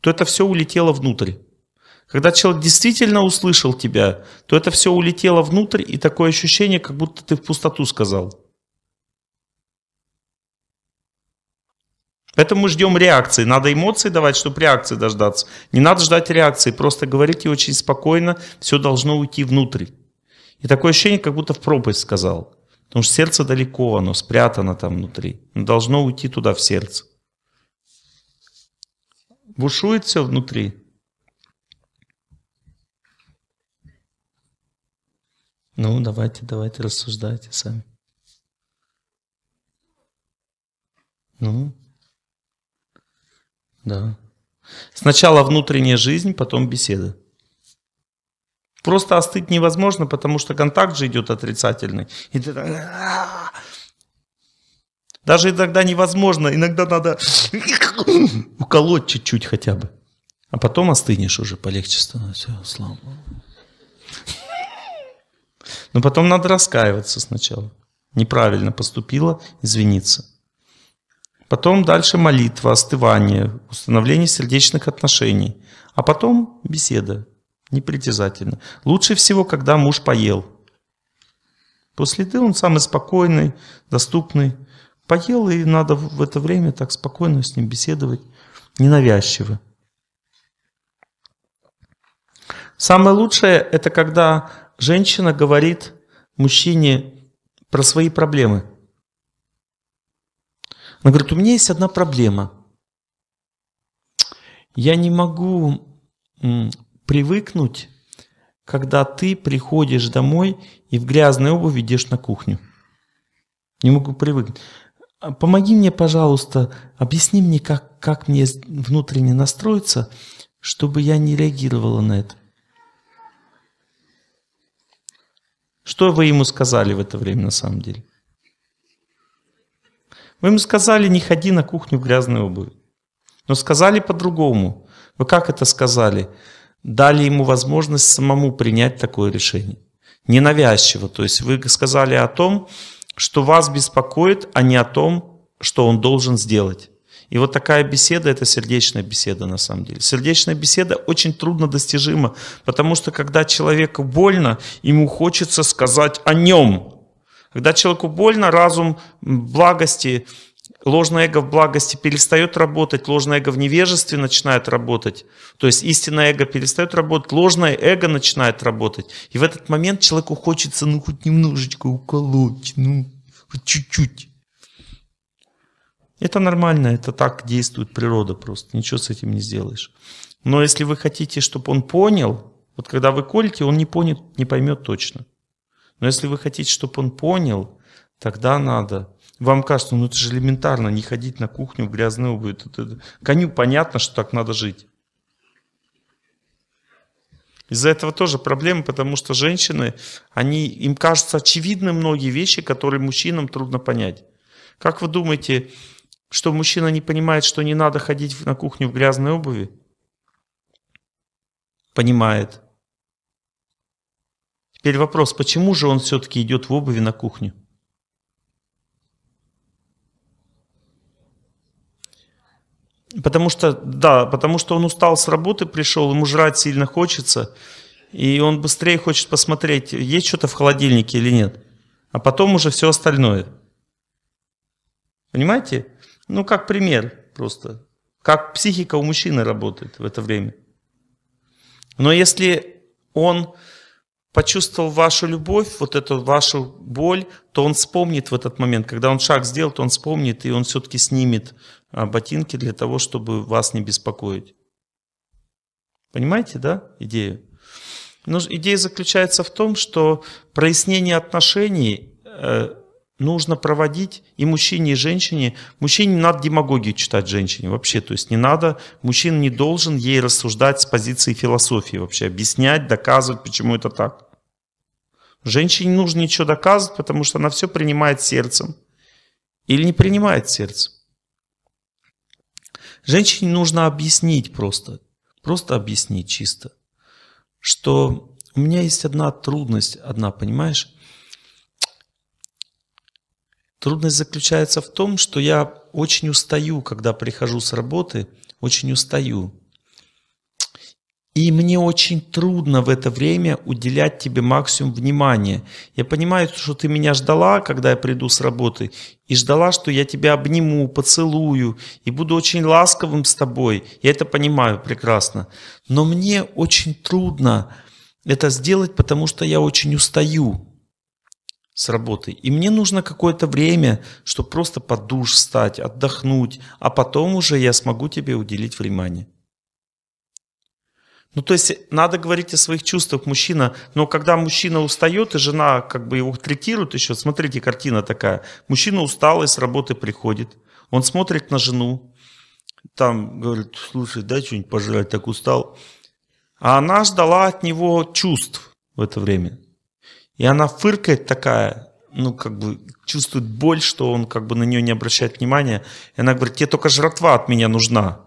то это все улетело внутрь. Когда человек действительно услышал тебя, то это все улетело внутрь, и такое ощущение, как будто ты в пустоту сказал. Поэтому мы ждем реакции. Надо эмоции давать, чтобы реакции дождаться. Не надо ждать реакции, просто говорите очень спокойно, все должно уйти внутрь. И такое ощущение, как будто в пропасть сказал. Потому что сердце далеко, оно спрятано там внутри. Оно должно уйти туда, в сердце. Бушует все внутри. Ну, давайте, давайте, рассуждайте сами. Ну, да. Сначала внутренняя жизнь, потом беседа. Просто остыть невозможно, потому что контакт же идет отрицательный. И ты даже иногда невозможно, иногда надо уколоть чуть-чуть хотя бы. А потом остынешь уже, полегче становится. Слава Но потом надо раскаиваться сначала. Неправильно поступила, извиниться. Потом дальше молитва, остывание, установление сердечных отношений. А потом беседа, непритязательно. Лучше всего, когда муж поел. После еды он самый спокойный, доступный. Поел, и надо в это время так спокойно с ним беседовать, ненавязчиво. Самое лучшее – это когда женщина говорит мужчине про свои проблемы. Она говорит, у меня есть одна проблема. Я не могу привыкнуть, когда ты приходишь домой и в грязной обуви идешь на кухню. Не могу привыкнуть. А, помоги мне, пожалуйста, объясни мне, как, как мне внутренне настроиться, чтобы я не реагировала на это. Что вы ему сказали в это время на самом деле? Вы ему сказали, не ходи на кухню в грязной обуви. Но сказали по-другому. Вы как это сказали? дали ему возможность самому принять такое решение. Ненавязчиво. То есть вы сказали о том, что вас беспокоит, а не о том, что он должен сделать. И вот такая беседа – это сердечная беседа на самом деле. Сердечная беседа очень трудно достижима, потому что когда человеку больно, ему хочется сказать о нем. Когда человеку больно, разум благости, ложное эго в благости перестает работать, ложное эго в невежестве начинает работать. То есть истинное эго перестает работать, ложное эго начинает работать. И в этот момент человеку хочется ну хоть немножечко уколоть, ну хоть чуть-чуть. Это нормально, это так действует природа просто, ничего с этим не сделаешь. Но если вы хотите, чтобы он понял, вот когда вы колите, он не, понят, не поймет точно. Но если вы хотите, чтобы он понял, тогда надо вам кажется, ну это же элементарно, не ходить на кухню в грязной обуви. Коню понятно, что так надо жить. Из-за этого тоже проблемы, потому что женщины, они, им кажутся очевидны многие вещи, которые мужчинам трудно понять. Как вы думаете, что мужчина не понимает, что не надо ходить на кухню в грязной обуви? Понимает. Теперь вопрос, почему же он все-таки идет в обуви на кухню? Потому что, да, потому что он устал с работы, пришел, ему жрать сильно хочется, и он быстрее хочет посмотреть, есть что-то в холодильнике или нет. А потом уже все остальное. Понимаете? Ну, как пример просто. Как психика у мужчины работает в это время. Но если он почувствовал вашу любовь, вот эту вашу боль, то он вспомнит в этот момент, когда он шаг сделал, то он вспомнит, и он все-таки снимет а, ботинки для того, чтобы вас не беспокоить. Понимаете, да, идею? Но идея заключается в том, что прояснение отношений э, нужно проводить и мужчине, и женщине. Мужчине не надо демагогию читать женщине вообще, то есть не надо, мужчина не должен ей рассуждать с позиции философии вообще, объяснять, доказывать, почему это так. Женщине нужно ничего доказывать, потому что она все принимает сердцем или не принимает сердцем. Женщине нужно объяснить просто, просто объяснить чисто, что у меня есть одна трудность, одна, понимаешь? Трудность заключается в том, что я очень устаю, когда прихожу с работы, очень устаю. И мне очень трудно в это время уделять тебе максимум внимания. Я понимаю, что ты меня ждала, когда я приду с работы, и ждала, что я тебя обниму, поцелую, и буду очень ласковым с тобой. Я это понимаю прекрасно. Но мне очень трудно это сделать, потому что я очень устаю с работы. И мне нужно какое-то время, чтобы просто под душ встать, отдохнуть, а потом уже я смогу тебе уделить внимание. Ну, то есть надо говорить о своих чувствах мужчина, но когда мужчина устает, и жена как бы его третирует еще, смотрите, картина такая. Мужчина устал и с работы приходит, он смотрит на жену, там говорит, слушай, дай что-нибудь пожрать, так устал. А она ждала от него чувств в это время. И она фыркает такая, ну, как бы чувствует боль, что он как бы на нее не обращает внимания. И она говорит, тебе только жратва от меня нужна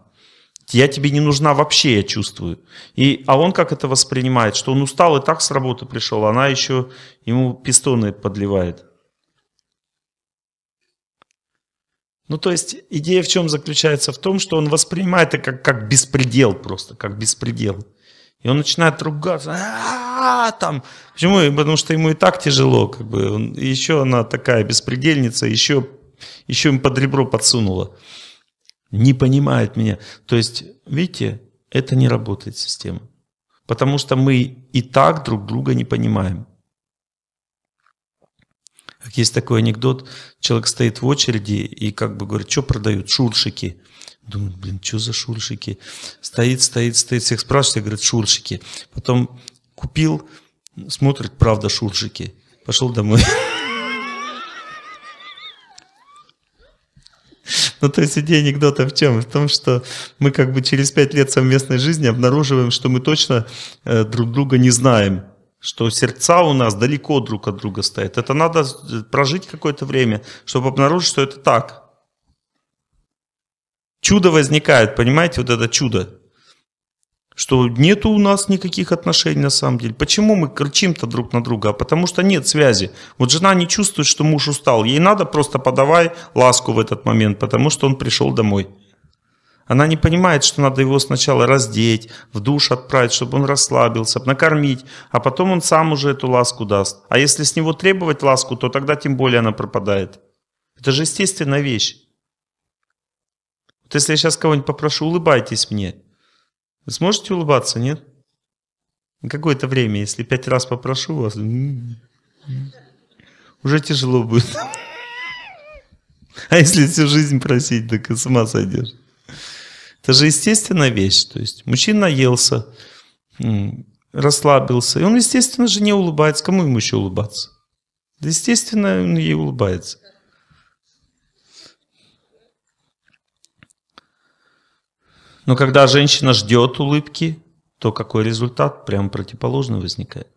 я тебе не нужна вообще, я чувствую. И, а он как это воспринимает, что он устал и так с работы пришел, она еще ему пистоны подливает. Ну, то есть идея в чем заключается? В том, что он воспринимает это как, как беспредел просто, как беспредел. И он начинает ругаться. А-а-а, там. Почему? Потому что ему и так тяжело. Как бы. он, еще она такая беспредельница, еще, еще им под ребро подсунула не понимает меня. То есть, видите, это не работает система. Потому что мы и так друг друга не понимаем. Как есть такой анекдот, человек стоит в очереди и как бы говорит, что продают? Шуршики. Думаю, блин, что за шуршики? Стоит, стоит, стоит, всех спрашивает, говорит, шуршики. Потом купил, смотрит, правда, шуршики. Пошел домой. Ну, то есть идея анекдота в чем? В том, что мы как бы через пять лет совместной жизни обнаруживаем, что мы точно э, друг друга не знаем что сердца у нас далеко друг от друга стоят. Это надо э, прожить какое-то время, чтобы обнаружить, что это так. Чудо возникает, понимаете, вот это чудо что нет у нас никаких отношений на самом деле. Почему мы кричим-то друг на друга? А потому что нет связи. Вот жена не чувствует, что муж устал. Ей надо просто подавай ласку в этот момент, потому что он пришел домой. Она не понимает, что надо его сначала раздеть, в душ отправить, чтобы он расслабился, накормить, а потом он сам уже эту ласку даст. А если с него требовать ласку, то тогда тем более она пропадает. Это же естественная вещь. Вот если я сейчас кого-нибудь попрошу, улыбайтесь мне. Вы сможете улыбаться, нет? Какое-то время, если пять раз попрошу вас, уже тяжело будет. А если всю жизнь просить, так и с ума сойдешь. Это же естественная вещь. То есть мужчина елся, расслабился, и он, естественно же, не улыбается. Кому ему еще улыбаться? Да, естественно, он ей улыбается. Но когда женщина ждет улыбки, то какой результат? Прям противоположный возникает.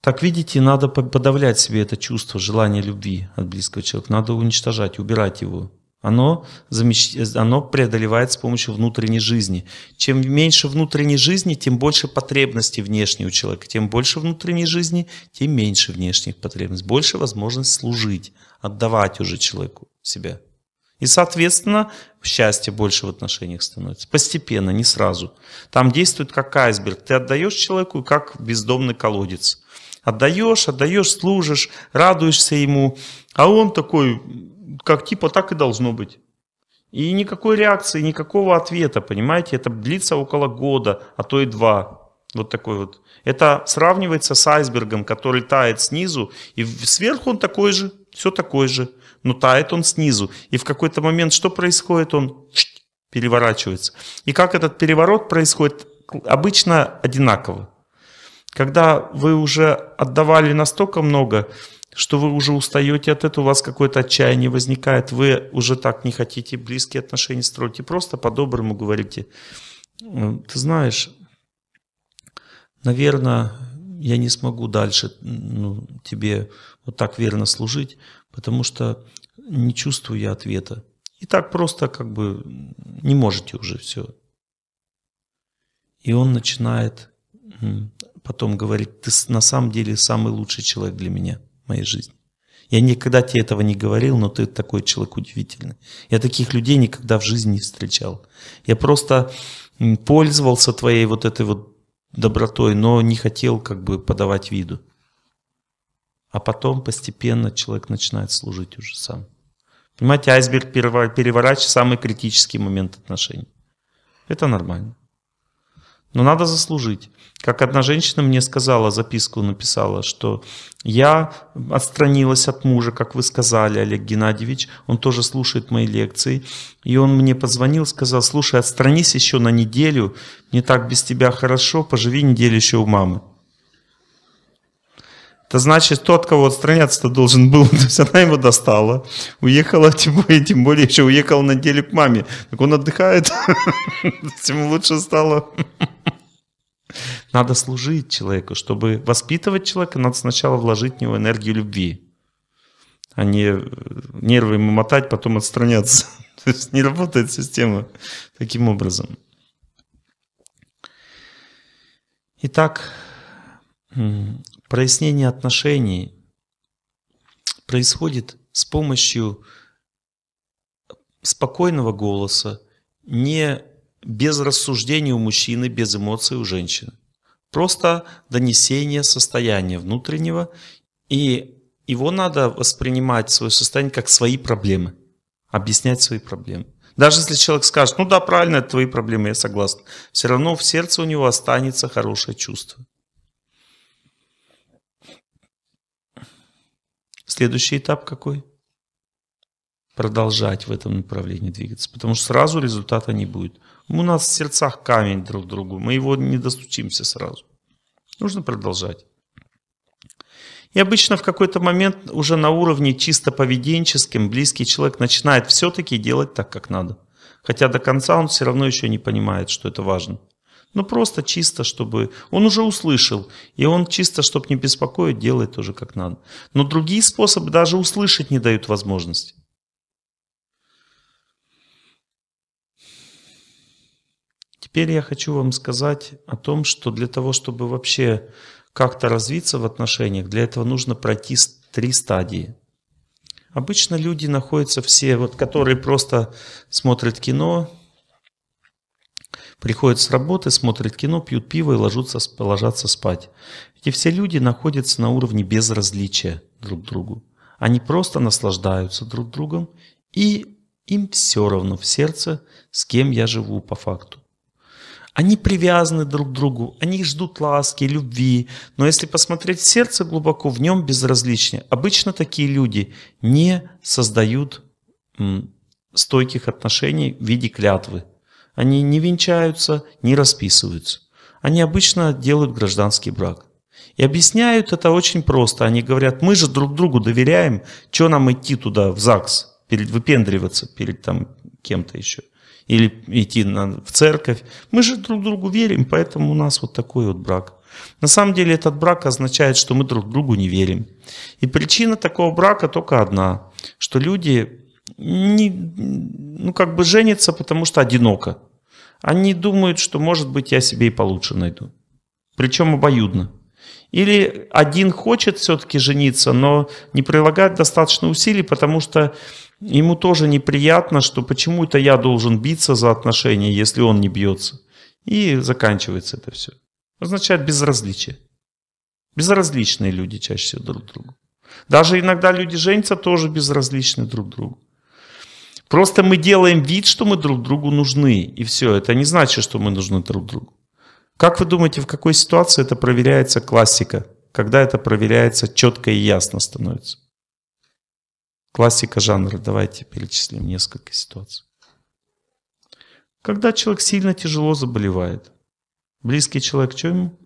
Так видите, надо подавлять себе это чувство, желание любви от близкого человека. Надо уничтожать, убирать его. Оно, замещ... оно преодолевает с помощью внутренней жизни. Чем меньше внутренней жизни, тем больше потребностей внешней у человека. Тем больше внутренней жизни, тем меньше внешних потребностей. Больше возможность служить, отдавать уже человеку себя. И, соответственно, счастье больше в отношениях становится. Постепенно, не сразу. Там действует как айсберг. Ты отдаешь человеку, как бездомный колодец. Отдаешь, отдаешь, служишь, радуешься ему. А он такой, как типа так и должно быть. И никакой реакции, никакого ответа, понимаете? Это длится около года, а то и два. Вот такой вот. Это сравнивается с айсбергом, который тает снизу, и сверху он такой же, все такой же но ну, тает он снизу. И в какой-то момент что происходит? Он переворачивается. И как этот переворот происходит? Обычно одинаково. Когда вы уже отдавали настолько много, что вы уже устаете от этого, у вас какое-то отчаяние возникает, вы уже так не хотите близкие отношения строить, и просто по-доброму говорите, э, ты знаешь, наверное, я не смогу дальше ну, тебе вот так верно служить, потому что не чувствую я ответа. И так просто как бы не можете уже все. И он начинает потом говорить, ты на самом деле самый лучший человек для меня в моей жизни. Я никогда тебе этого не говорил, но ты такой человек удивительный. Я таких людей никогда в жизни не встречал. Я просто пользовался твоей вот этой вот добротой, но не хотел как бы подавать виду а потом постепенно человек начинает служить уже сам. Понимаете, айсберг переворачивает самый критический момент отношений. Это нормально. Но надо заслужить. Как одна женщина мне сказала, записку написала, что я отстранилась от мужа, как вы сказали, Олег Геннадьевич, он тоже слушает мои лекции. И он мне позвонил, сказал, слушай, отстранись еще на неделю, мне так без тебя хорошо, поживи неделю еще у мамы. Это значит, тот, кого отстраняться-то должен был, то есть она его достала, уехала, тем более, тем более еще уехала на деле к маме. Так он отдыхает, тем лучше стало. Надо служить человеку. Чтобы воспитывать человека, надо сначала вложить в него энергию любви, а не э, нервы ему мотать, потом отстраняться. То есть не работает система таким образом. Итак, прояснение отношений происходит с помощью спокойного голоса, не без рассуждений у мужчины, без эмоций у женщины. Просто донесение состояния внутреннего, и его надо воспринимать, свое состояние, как свои проблемы, объяснять свои проблемы. Даже если человек скажет, ну да, правильно, это твои проблемы, я согласен, все равно в сердце у него останется хорошее чувство. Следующий этап какой? Продолжать в этом направлении двигаться, потому что сразу результата не будет. У нас в сердцах камень друг к другу, мы его не достучимся сразу. Нужно продолжать. И обычно в какой-то момент уже на уровне чисто поведенческим близкий человек начинает все-таки делать так, как надо. Хотя до конца он все равно еще не понимает, что это важно. Ну просто чисто, чтобы... Он уже услышал, и он чисто, чтобы не беспокоить, делает тоже как надо. Но другие способы даже услышать не дают возможности. Теперь я хочу вам сказать о том, что для того, чтобы вообще как-то развиться в отношениях, для этого нужно пройти три стадии. Обычно люди находятся все, вот которые просто смотрят кино, приходят с работы, смотрят кино, пьют пиво и ложатся, ложатся спать. Эти все люди находятся на уровне безразличия друг к другу. Они просто наслаждаются друг другом, и им все равно в сердце, с кем я живу по факту. Они привязаны друг к другу, они ждут ласки, любви. Но если посмотреть в сердце глубоко, в нем безразличие. Обычно такие люди не создают стойких отношений в виде клятвы. Они не венчаются, не расписываются. Они обычно делают гражданский брак. И объясняют это очень просто. Они говорят, мы же друг другу доверяем, что нам идти туда, в ЗАГС, перед, выпендриваться перед там кем-то еще. Или идти на, в церковь. Мы же друг другу верим, поэтому у нас вот такой вот брак. На самом деле этот брак означает, что мы друг другу не верим. И причина такого брака только одна, что люди не, ну как бы женятся, потому что одиноко они думают, что, может быть, я себе и получше найду. Причем обоюдно. Или один хочет все-таки жениться, но не прилагает достаточно усилий, потому что ему тоже неприятно, что почему-то я должен биться за отношения, если он не бьется. И заканчивается это все. Означает безразличие. Безразличные люди чаще всего друг другу. Даже иногда люди женятся тоже безразличны друг другу. Просто мы делаем вид, что мы друг другу нужны, и все. Это не значит, что мы нужны друг другу. Как вы думаете, в какой ситуации это проверяется классика? Когда это проверяется четко и ясно становится? Классика жанра. Давайте перечислим несколько ситуаций. Когда человек сильно тяжело заболевает. Близкий человек, что ему?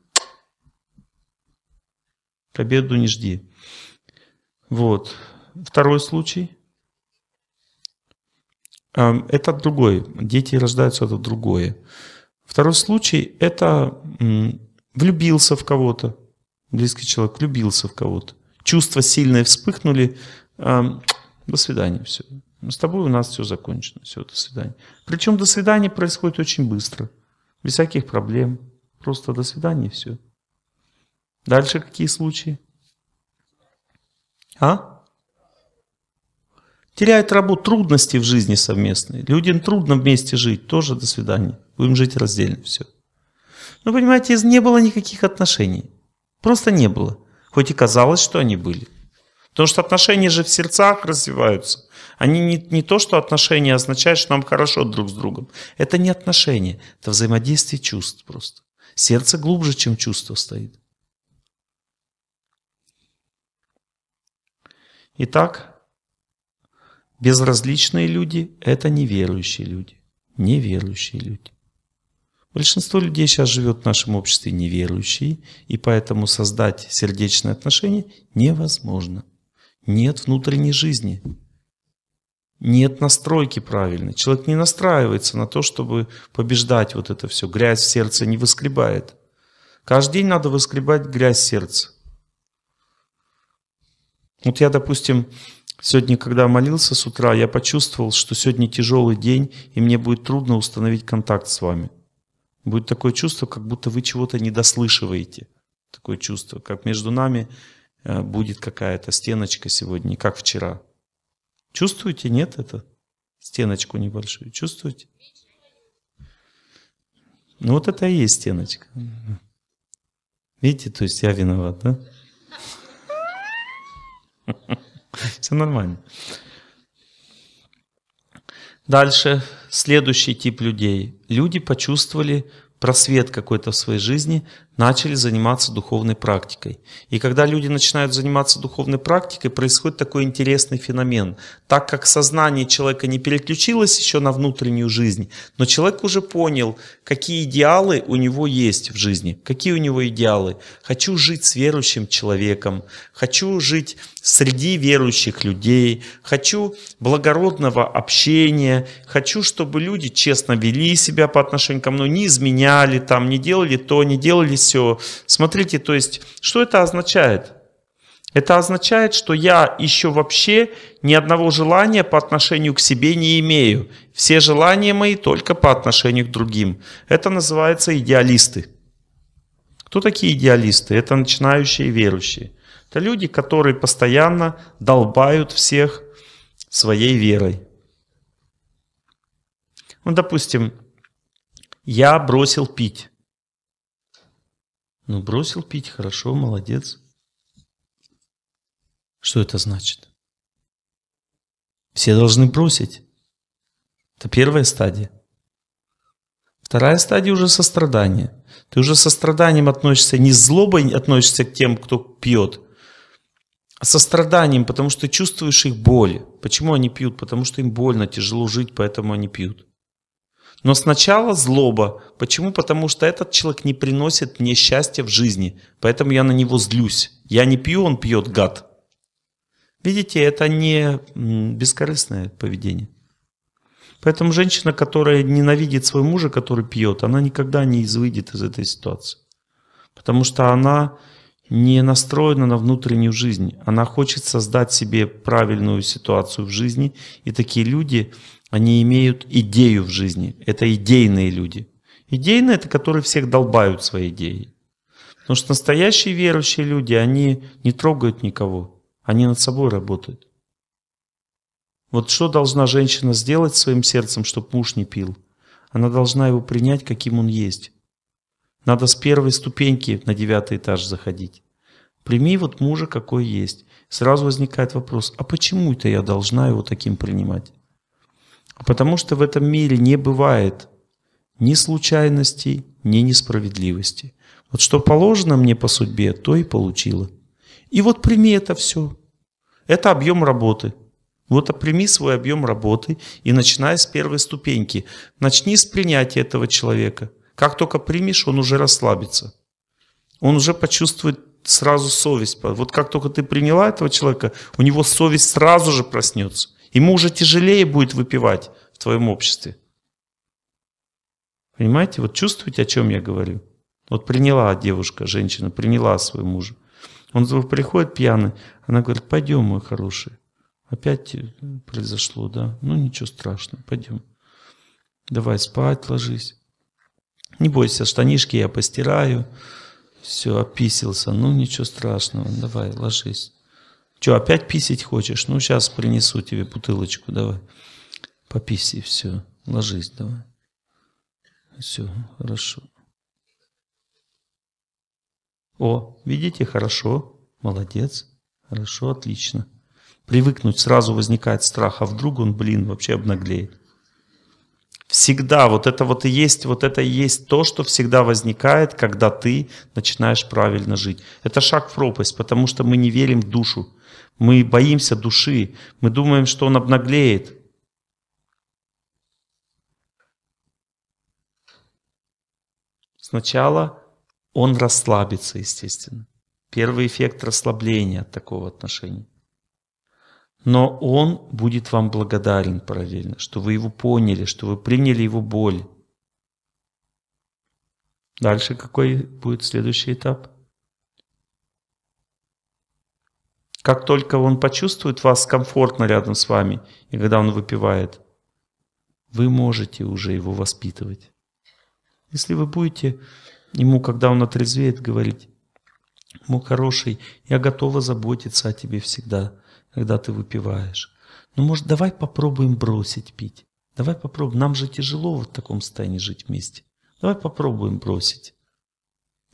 К обеду не жди. Вот. Второй случай – Эм, это другое. Дети рождаются, это другое. Второй случай – это влюбился в кого-то. Близкий человек влюбился в кого-то. Чувства сильные вспыхнули. Эм, до свидания, все. С тобой у нас все закончено. Все, до свидания. Причем до свидания происходит очень быстро. Без всяких проблем. Просто до свидания, все. Дальше какие случаи? А? теряют работу, трудности в жизни совместные. Людям трудно вместе жить, тоже до свидания. Будем жить раздельно, все. Но ну, понимаете, не было никаких отношений. Просто не было. Хоть и казалось, что они были. Потому что отношения же в сердцах развиваются. Они не, не то, что отношения означают, что нам хорошо друг с другом. Это не отношения, это взаимодействие чувств просто. Сердце глубже, чем чувство стоит. Итак, Безразличные люди – это неверующие люди. Неверующие люди. Большинство людей сейчас живет в нашем обществе неверующие, и поэтому создать сердечные отношения невозможно. Нет внутренней жизни. Нет настройки правильной. Человек не настраивается на то, чтобы побеждать вот это все. Грязь в сердце не выскребает. Каждый день надо выскребать грязь сердца. Вот я, допустим, сегодня, когда молился с утра, я почувствовал, что сегодня тяжелый день, и мне будет трудно установить контакт с вами. Будет такое чувство, как будто вы чего-то не дослышиваете, Такое чувство, как между нами э, будет какая-то стеночка сегодня, как вчера. Чувствуете, нет, это? Стеночку небольшую. Чувствуете? Ну вот это и есть стеночка. Видите, то есть я виноват, да? Все нормально. Дальше, следующий тип людей. Люди почувствовали просвет какой-то в своей жизни, начали заниматься духовной практикой. И когда люди начинают заниматься духовной практикой, происходит такой интересный феномен. Так как сознание человека не переключилось еще на внутреннюю жизнь, но человек уже понял, какие идеалы у него есть в жизни, какие у него идеалы. Хочу жить с верующим человеком, хочу жить среди верующих людей, хочу благородного общения, хочу, чтобы люди честно вели себя по отношению ко мной, не изменяли там, не делали то, не делали все. Смотрите, то есть, что это означает? Это означает, что я еще вообще ни одного желания по отношению к себе не имею. Все желания мои только по отношению к другим. Это называется идеалисты. Кто такие идеалисты? Это начинающие верующие. Это люди, которые постоянно долбают всех своей верой. Ну, допустим, я бросил пить. Ну, бросил пить, хорошо, молодец. Что это значит? Все должны бросить. Это первая стадия. Вторая стадия уже сострадание. Ты уже состраданием относишься, не злобой относишься к тем, кто пьет, а состраданием, потому что чувствуешь их боль. Почему они пьют? Потому что им больно, тяжело жить, поэтому они пьют. Но сначала злоба. Почему? Потому что этот человек не приносит мне счастья в жизни. Поэтому я на него злюсь. Я не пью, он пьет, гад. Видите, это не бескорыстное поведение. Поэтому женщина, которая ненавидит своего мужа, который пьет, она никогда не выйдет из этой ситуации. Потому что она не настроена на внутреннюю жизнь. Она хочет создать себе правильную ситуацию в жизни. И такие люди они имеют идею в жизни. Это идейные люди. Идейные – это которые всех долбают своей идеей. Потому что настоящие верующие люди, они не трогают никого. Они над собой работают. Вот что должна женщина сделать своим сердцем, чтобы муж не пил? Она должна его принять, каким он есть. Надо с первой ступеньки на девятый этаж заходить. Прими вот мужа, какой есть. Сразу возникает вопрос, а почему это я должна его таким принимать? Потому что в этом мире не бывает ни случайностей, ни несправедливости. Вот что положено мне по судьбе, то и получила. И вот прими это все. Это объем работы. Вот прими свой объем работы и начинай с первой ступеньки. Начни с принятия этого человека. Как только примешь, он уже расслабится. Он уже почувствует сразу совесть. Вот как только ты приняла этого человека, у него совесть сразу же проснется. Ему уже тяжелее будет выпивать в твоем обществе. Понимаете? Вот чувствуете, о чем я говорю? Вот приняла девушка, женщина, приняла своего мужа. Он вдруг приходит пьяный, она говорит, пойдем, мой хороший. Опять произошло, да? Ну ничего страшного, пойдем. Давай спать, ложись. Не бойся, штанишки я постираю. Все, описился. Ну ничего страшного, давай, ложись. Что опять писить хочешь? Ну, сейчас принесу тебе бутылочку, давай. Пописи, все. Ложись, давай. Все, хорошо. О, видите, хорошо. Молодец. Хорошо, отлично. Привыкнуть сразу возникает страх, а вдруг он, блин, вообще обнаглеет. Всегда вот это вот и есть, вот это и есть то, что всегда возникает, когда ты начинаешь правильно жить. Это шаг в пропасть, потому что мы не верим в душу. Мы боимся души, мы думаем, что он обнаглеет. Сначала он расслабится, естественно. Первый эффект расслабления от такого отношения. Но он будет вам благодарен параллельно, что вы его поняли, что вы приняли его боль. Дальше какой будет следующий этап? Как только он почувствует вас комфортно рядом с вами, и когда он выпивает, вы можете уже его воспитывать. Если вы будете ему, когда он отрезвеет, говорить, мой хороший, я готова заботиться о тебе всегда, когда ты выпиваешь. Ну, может, давай попробуем бросить пить. Давай попробуем. Нам же тяжело вот в таком состоянии жить вместе. Давай попробуем бросить.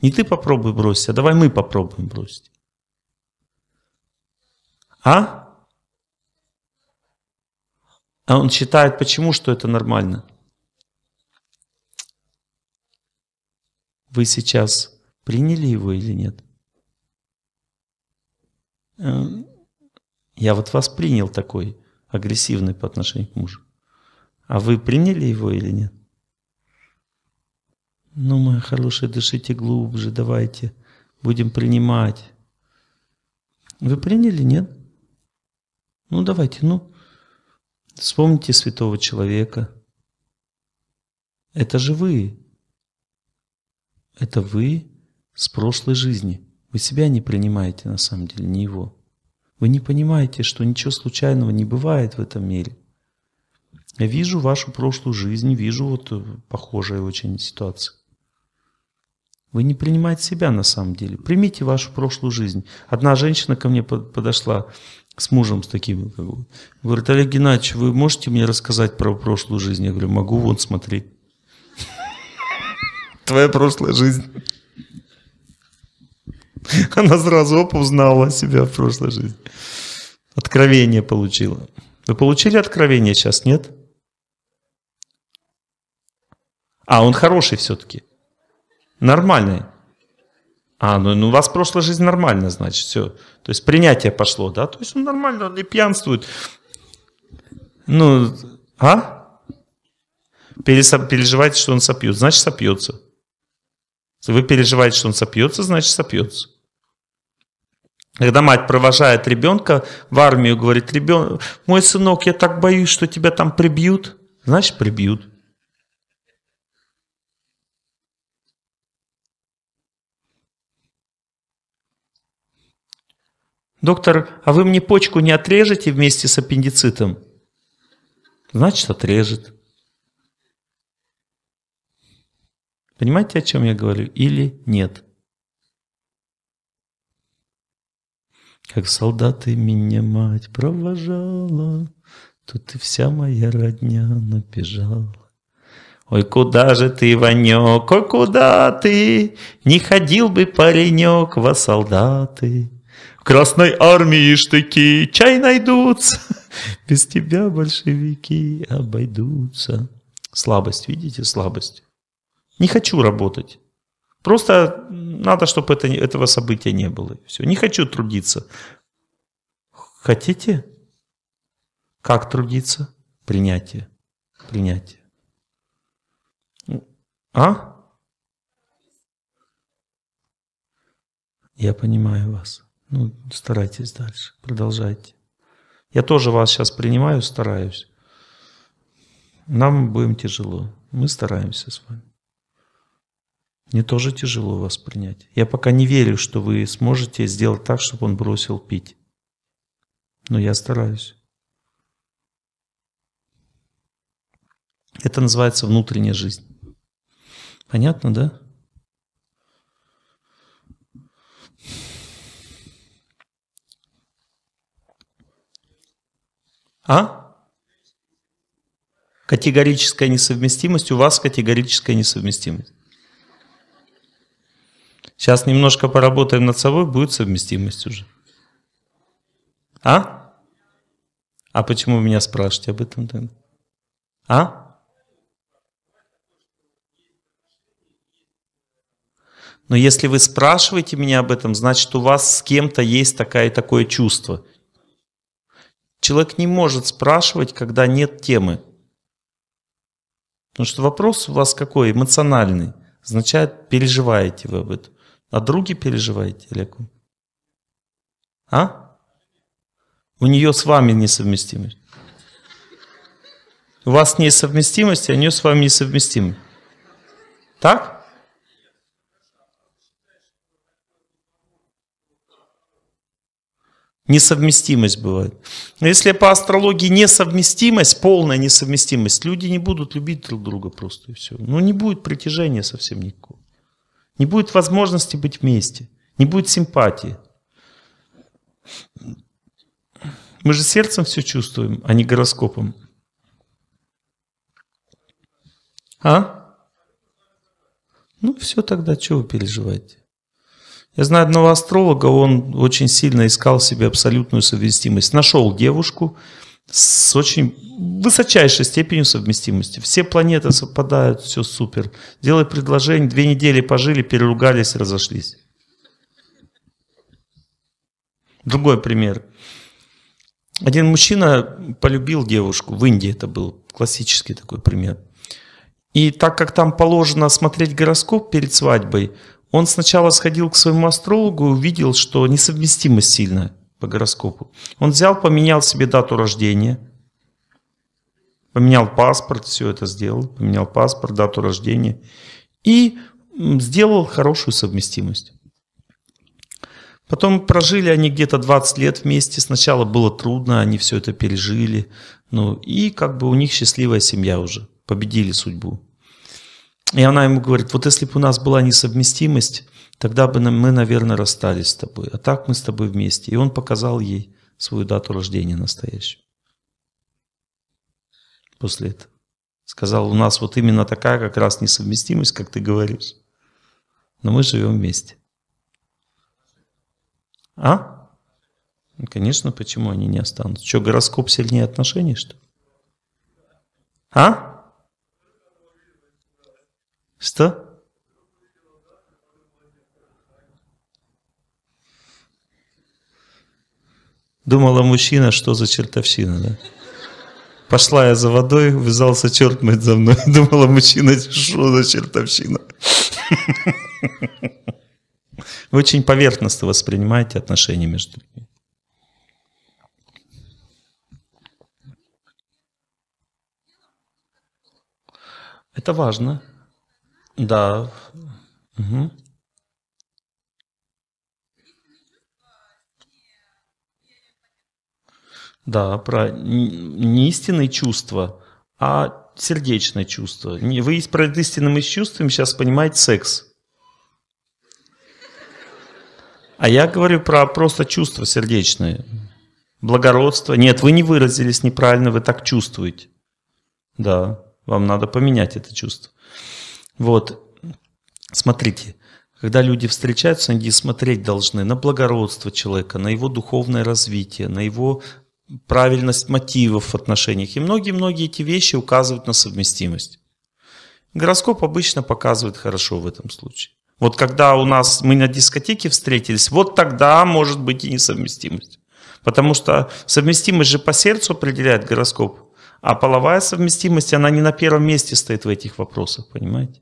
Не ты попробуй бросить, а давай мы попробуем бросить. А? А он считает, почему, что это нормально. Вы сейчас приняли его или нет? Э, я вот вас принял такой, агрессивный по отношению к мужу. А вы приняли его или нет? Ну, мои хорошие, дышите глубже, давайте. Будем принимать. Вы приняли, нет? Ну давайте, ну, вспомните святого человека. Это же вы. Это вы с прошлой жизни. Вы себя не принимаете на самом деле, не его. Вы не понимаете, что ничего случайного не бывает в этом мире. Я вижу вашу прошлую жизнь, вижу вот э, похожие очень ситуации. Вы не принимаете себя на самом деле. Примите вашу прошлую жизнь. Одна женщина ко мне подошла с мужем, с таким. Как бы. Говорит, Олег Геннадьевич, вы можете мне рассказать про прошлую жизнь? Я говорю, могу вон смотреть. Твоя прошлая жизнь. Она сразу оп, узнала себя в прошлой жизни. Откровение получила. Вы получили откровение сейчас, нет? А, он хороший все-таки. Нормальный. А, ну, ну у вас прошлая жизнь нормально, значит, все. То есть принятие пошло, да? То есть он нормально, он не пьянствует. Ну, а? Пересо- переживаете, что он сопьет, значит сопьется. вы переживаете, что он сопьется, значит сопьется. Когда мать провожает ребенка в армию, говорит, ребенок, мой сынок, я так боюсь, что тебя там прибьют. Значит, прибьют. Доктор, а вы мне почку не отрежете вместе с аппендицитом? Значит, отрежет. Понимаете, о чем я говорю? Или нет? Как солдаты меня мать провожала, Тут и вся моя родня набежала. Ой, куда же ты, Ванек, ой, куда ты? Не ходил бы паренек во солдаты. Красной армии штыки, чай найдутся. Без тебя большевики обойдутся. Слабость, видите, слабость. Не хочу работать. Просто надо, чтобы это, этого события не было. Все, не хочу трудиться. Хотите? Как трудиться? Принятие. Принятие. А? Я понимаю вас. Ну, старайтесь дальше, продолжайте. Я тоже вас сейчас принимаю, стараюсь. Нам будем тяжело. Мы стараемся с вами. Мне тоже тяжело вас принять. Я пока не верю, что вы сможете сделать так, чтобы он бросил пить. Но я стараюсь. Это называется внутренняя жизнь. Понятно, да? А? Категорическая несовместимость, у вас категорическая несовместимость. Сейчас немножко поработаем над собой, будет совместимость уже. А? А почему вы меня спрашиваете об этом тогда? А? Но если вы спрашиваете меня об этом, значит у вас с кем-то есть такая, такое чувство – Человек не может спрашивать, когда нет темы. Потому что вопрос у вас какой? Эмоциональный. Означает, переживаете вы об этом. А друге переживаете или А? У нее с вами несовместимость. У вас несовместимость, а у нее с вами несовместимость. Так? Несовместимость бывает. Но если по астрологии несовместимость, полная несовместимость, люди не будут любить друг друга просто и все. Ну не будет притяжения совсем никакого. Не будет возможности быть вместе. Не будет симпатии. Мы же сердцем все чувствуем, а не гороскопом. А? Ну все тогда, чего вы переживаете? Я знаю одного астролога, он очень сильно искал себе абсолютную совместимость. Нашел девушку с очень высочайшей степенью совместимости. Все планеты совпадают, все супер. Делай предложение, две недели пожили, переругались, разошлись. Другой пример. Один мужчина полюбил девушку, в Индии это был классический такой пример. И так как там положено смотреть гороскоп перед свадьбой, он сначала сходил к своему астрологу и увидел, что несовместимость сильная по гороскопу. Он взял, поменял себе дату рождения, поменял паспорт, все это сделал, поменял паспорт, дату рождения и сделал хорошую совместимость. Потом прожили они где-то 20 лет вместе. Сначала было трудно, они все это пережили. Ну и как бы у них счастливая семья уже. Победили судьбу. И она ему говорит, вот если бы у нас была несовместимость, тогда бы мы, наверное, расстались с тобой. А так мы с тобой вместе. И он показал ей свою дату рождения настоящую. После этого. Сказал, у нас вот именно такая как раз несовместимость, как ты говоришь. Но мы живем вместе. А? Ну, конечно, почему они не останутся? Что, гороскоп сильнее отношений, что ли? А? Что? Думала мужчина, что за чертовщина, да? Пошла я за водой, вязался черт мыть за мной. Думала мужчина, что за чертовщина. Вы очень поверхностно воспринимаете отношения между людьми. Это важно. Да. Угу. Да, про не истинные чувства, а сердечное чувство. Вы про истинным и чувством сейчас понимаете секс. А я говорю про просто чувства сердечные. Благородство. Нет, вы не выразились неправильно, вы так чувствуете. Да, вам надо поменять это чувство. Вот, смотрите, когда люди встречаются, они смотреть должны на благородство человека, на его духовное развитие, на его правильность мотивов в отношениях. И многие-многие эти вещи указывают на совместимость. Гороскоп обычно показывает хорошо в этом случае. Вот когда у нас мы на дискотеке встретились, вот тогда может быть и несовместимость. Потому что совместимость же по сердцу определяет гороскоп, а половая совместимость, она не на первом месте стоит в этих вопросах, понимаете?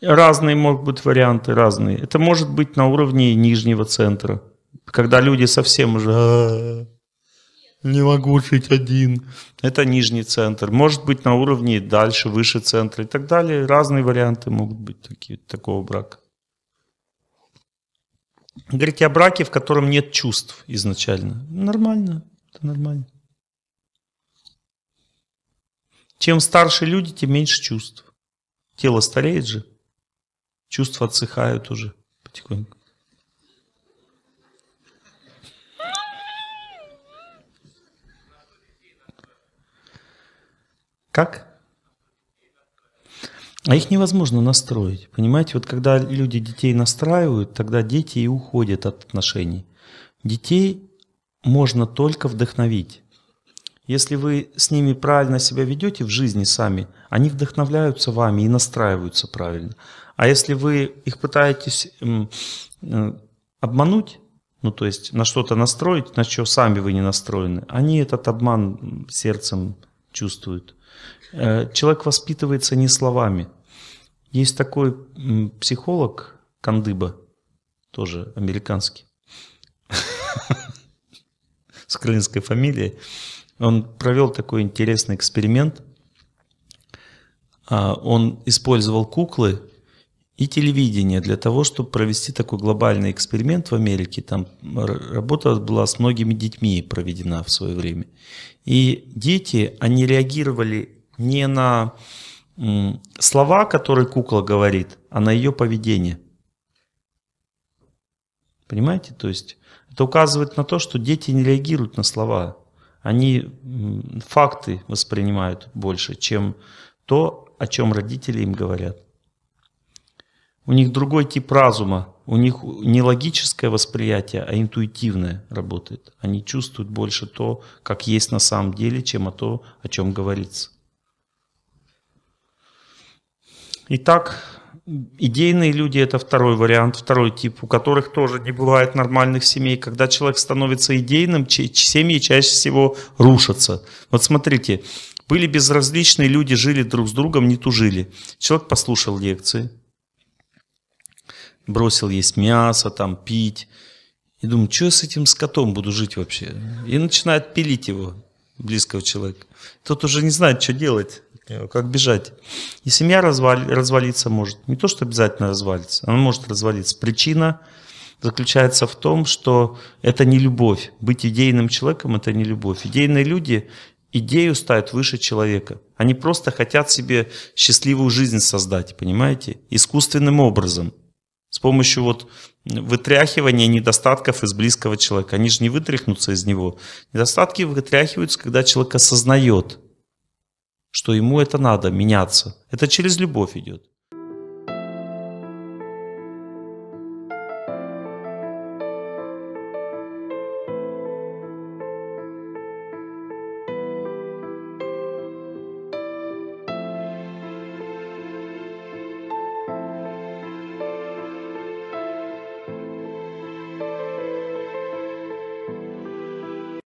Разные могут быть варианты, разные. Это может быть на уровне нижнего центра, когда люди совсем уже «А, не могу жить один. Это нижний центр. Может быть на уровне дальше, выше центра и так далее. Разные варианты могут быть такие, такого брака. Говорите о браке, в котором нет чувств изначально. Нормально, это нормально. Чем старше люди, тем меньше чувств. Тело стареет же. Чувства отсыхают уже потихоньку. Как? А их невозможно настроить. Понимаете, вот когда люди детей настраивают, тогда дети и уходят от отношений. Детей можно только вдохновить. Если вы с ними правильно себя ведете в жизни сами, они вдохновляются вами и настраиваются правильно. А если вы их пытаетесь эм, э, обмануть, ну то есть на что-то настроить, на что сами вы не настроены, они этот обман сердцем чувствуют. Э, человек воспитывается не словами. Есть такой психолог Кандыба, тоже американский, с крыльской фамилией. Он провел такой интересный эксперимент. А, он использовал куклы и телевидение для того, чтобы провести такой глобальный эксперимент в Америке. Там работа была с многими детьми проведена в свое время. И дети, они реагировали не на слова, которые кукла говорит, а на ее поведение. Понимаете? То есть это указывает на то, что дети не реагируют на слова. Они факты воспринимают больше, чем то, о чем родители им говорят у них другой тип разума, у них не логическое восприятие, а интуитивное работает. Они чувствуют больше то, как есть на самом деле, чем о то, о чем говорится. Итак, идейные люди – это второй вариант, второй тип, у которых тоже не бывает нормальных семей. Когда человек становится идейным, семьи чаще всего рушатся. Вот смотрите, были безразличные люди, жили друг с другом, не тужили. Человек послушал лекции, бросил есть мясо, там, пить. И думаю, что я с этим скотом буду жить вообще? И начинает пилить его, близкого человека. Тот уже не знает, что делать, как бежать. И семья развали, развалиться может. Не то, что обязательно развалится, она может развалиться. Причина заключается в том, что это не любовь. Быть идейным человеком – это не любовь. Идейные люди идею ставят выше человека. Они просто хотят себе счастливую жизнь создать, понимаете, искусственным образом – с помощью вот вытряхивания недостатков из близкого человека. Они же не вытряхнутся из него. Недостатки вытряхиваются, когда человек осознает, что ему это надо меняться. Это через любовь идет.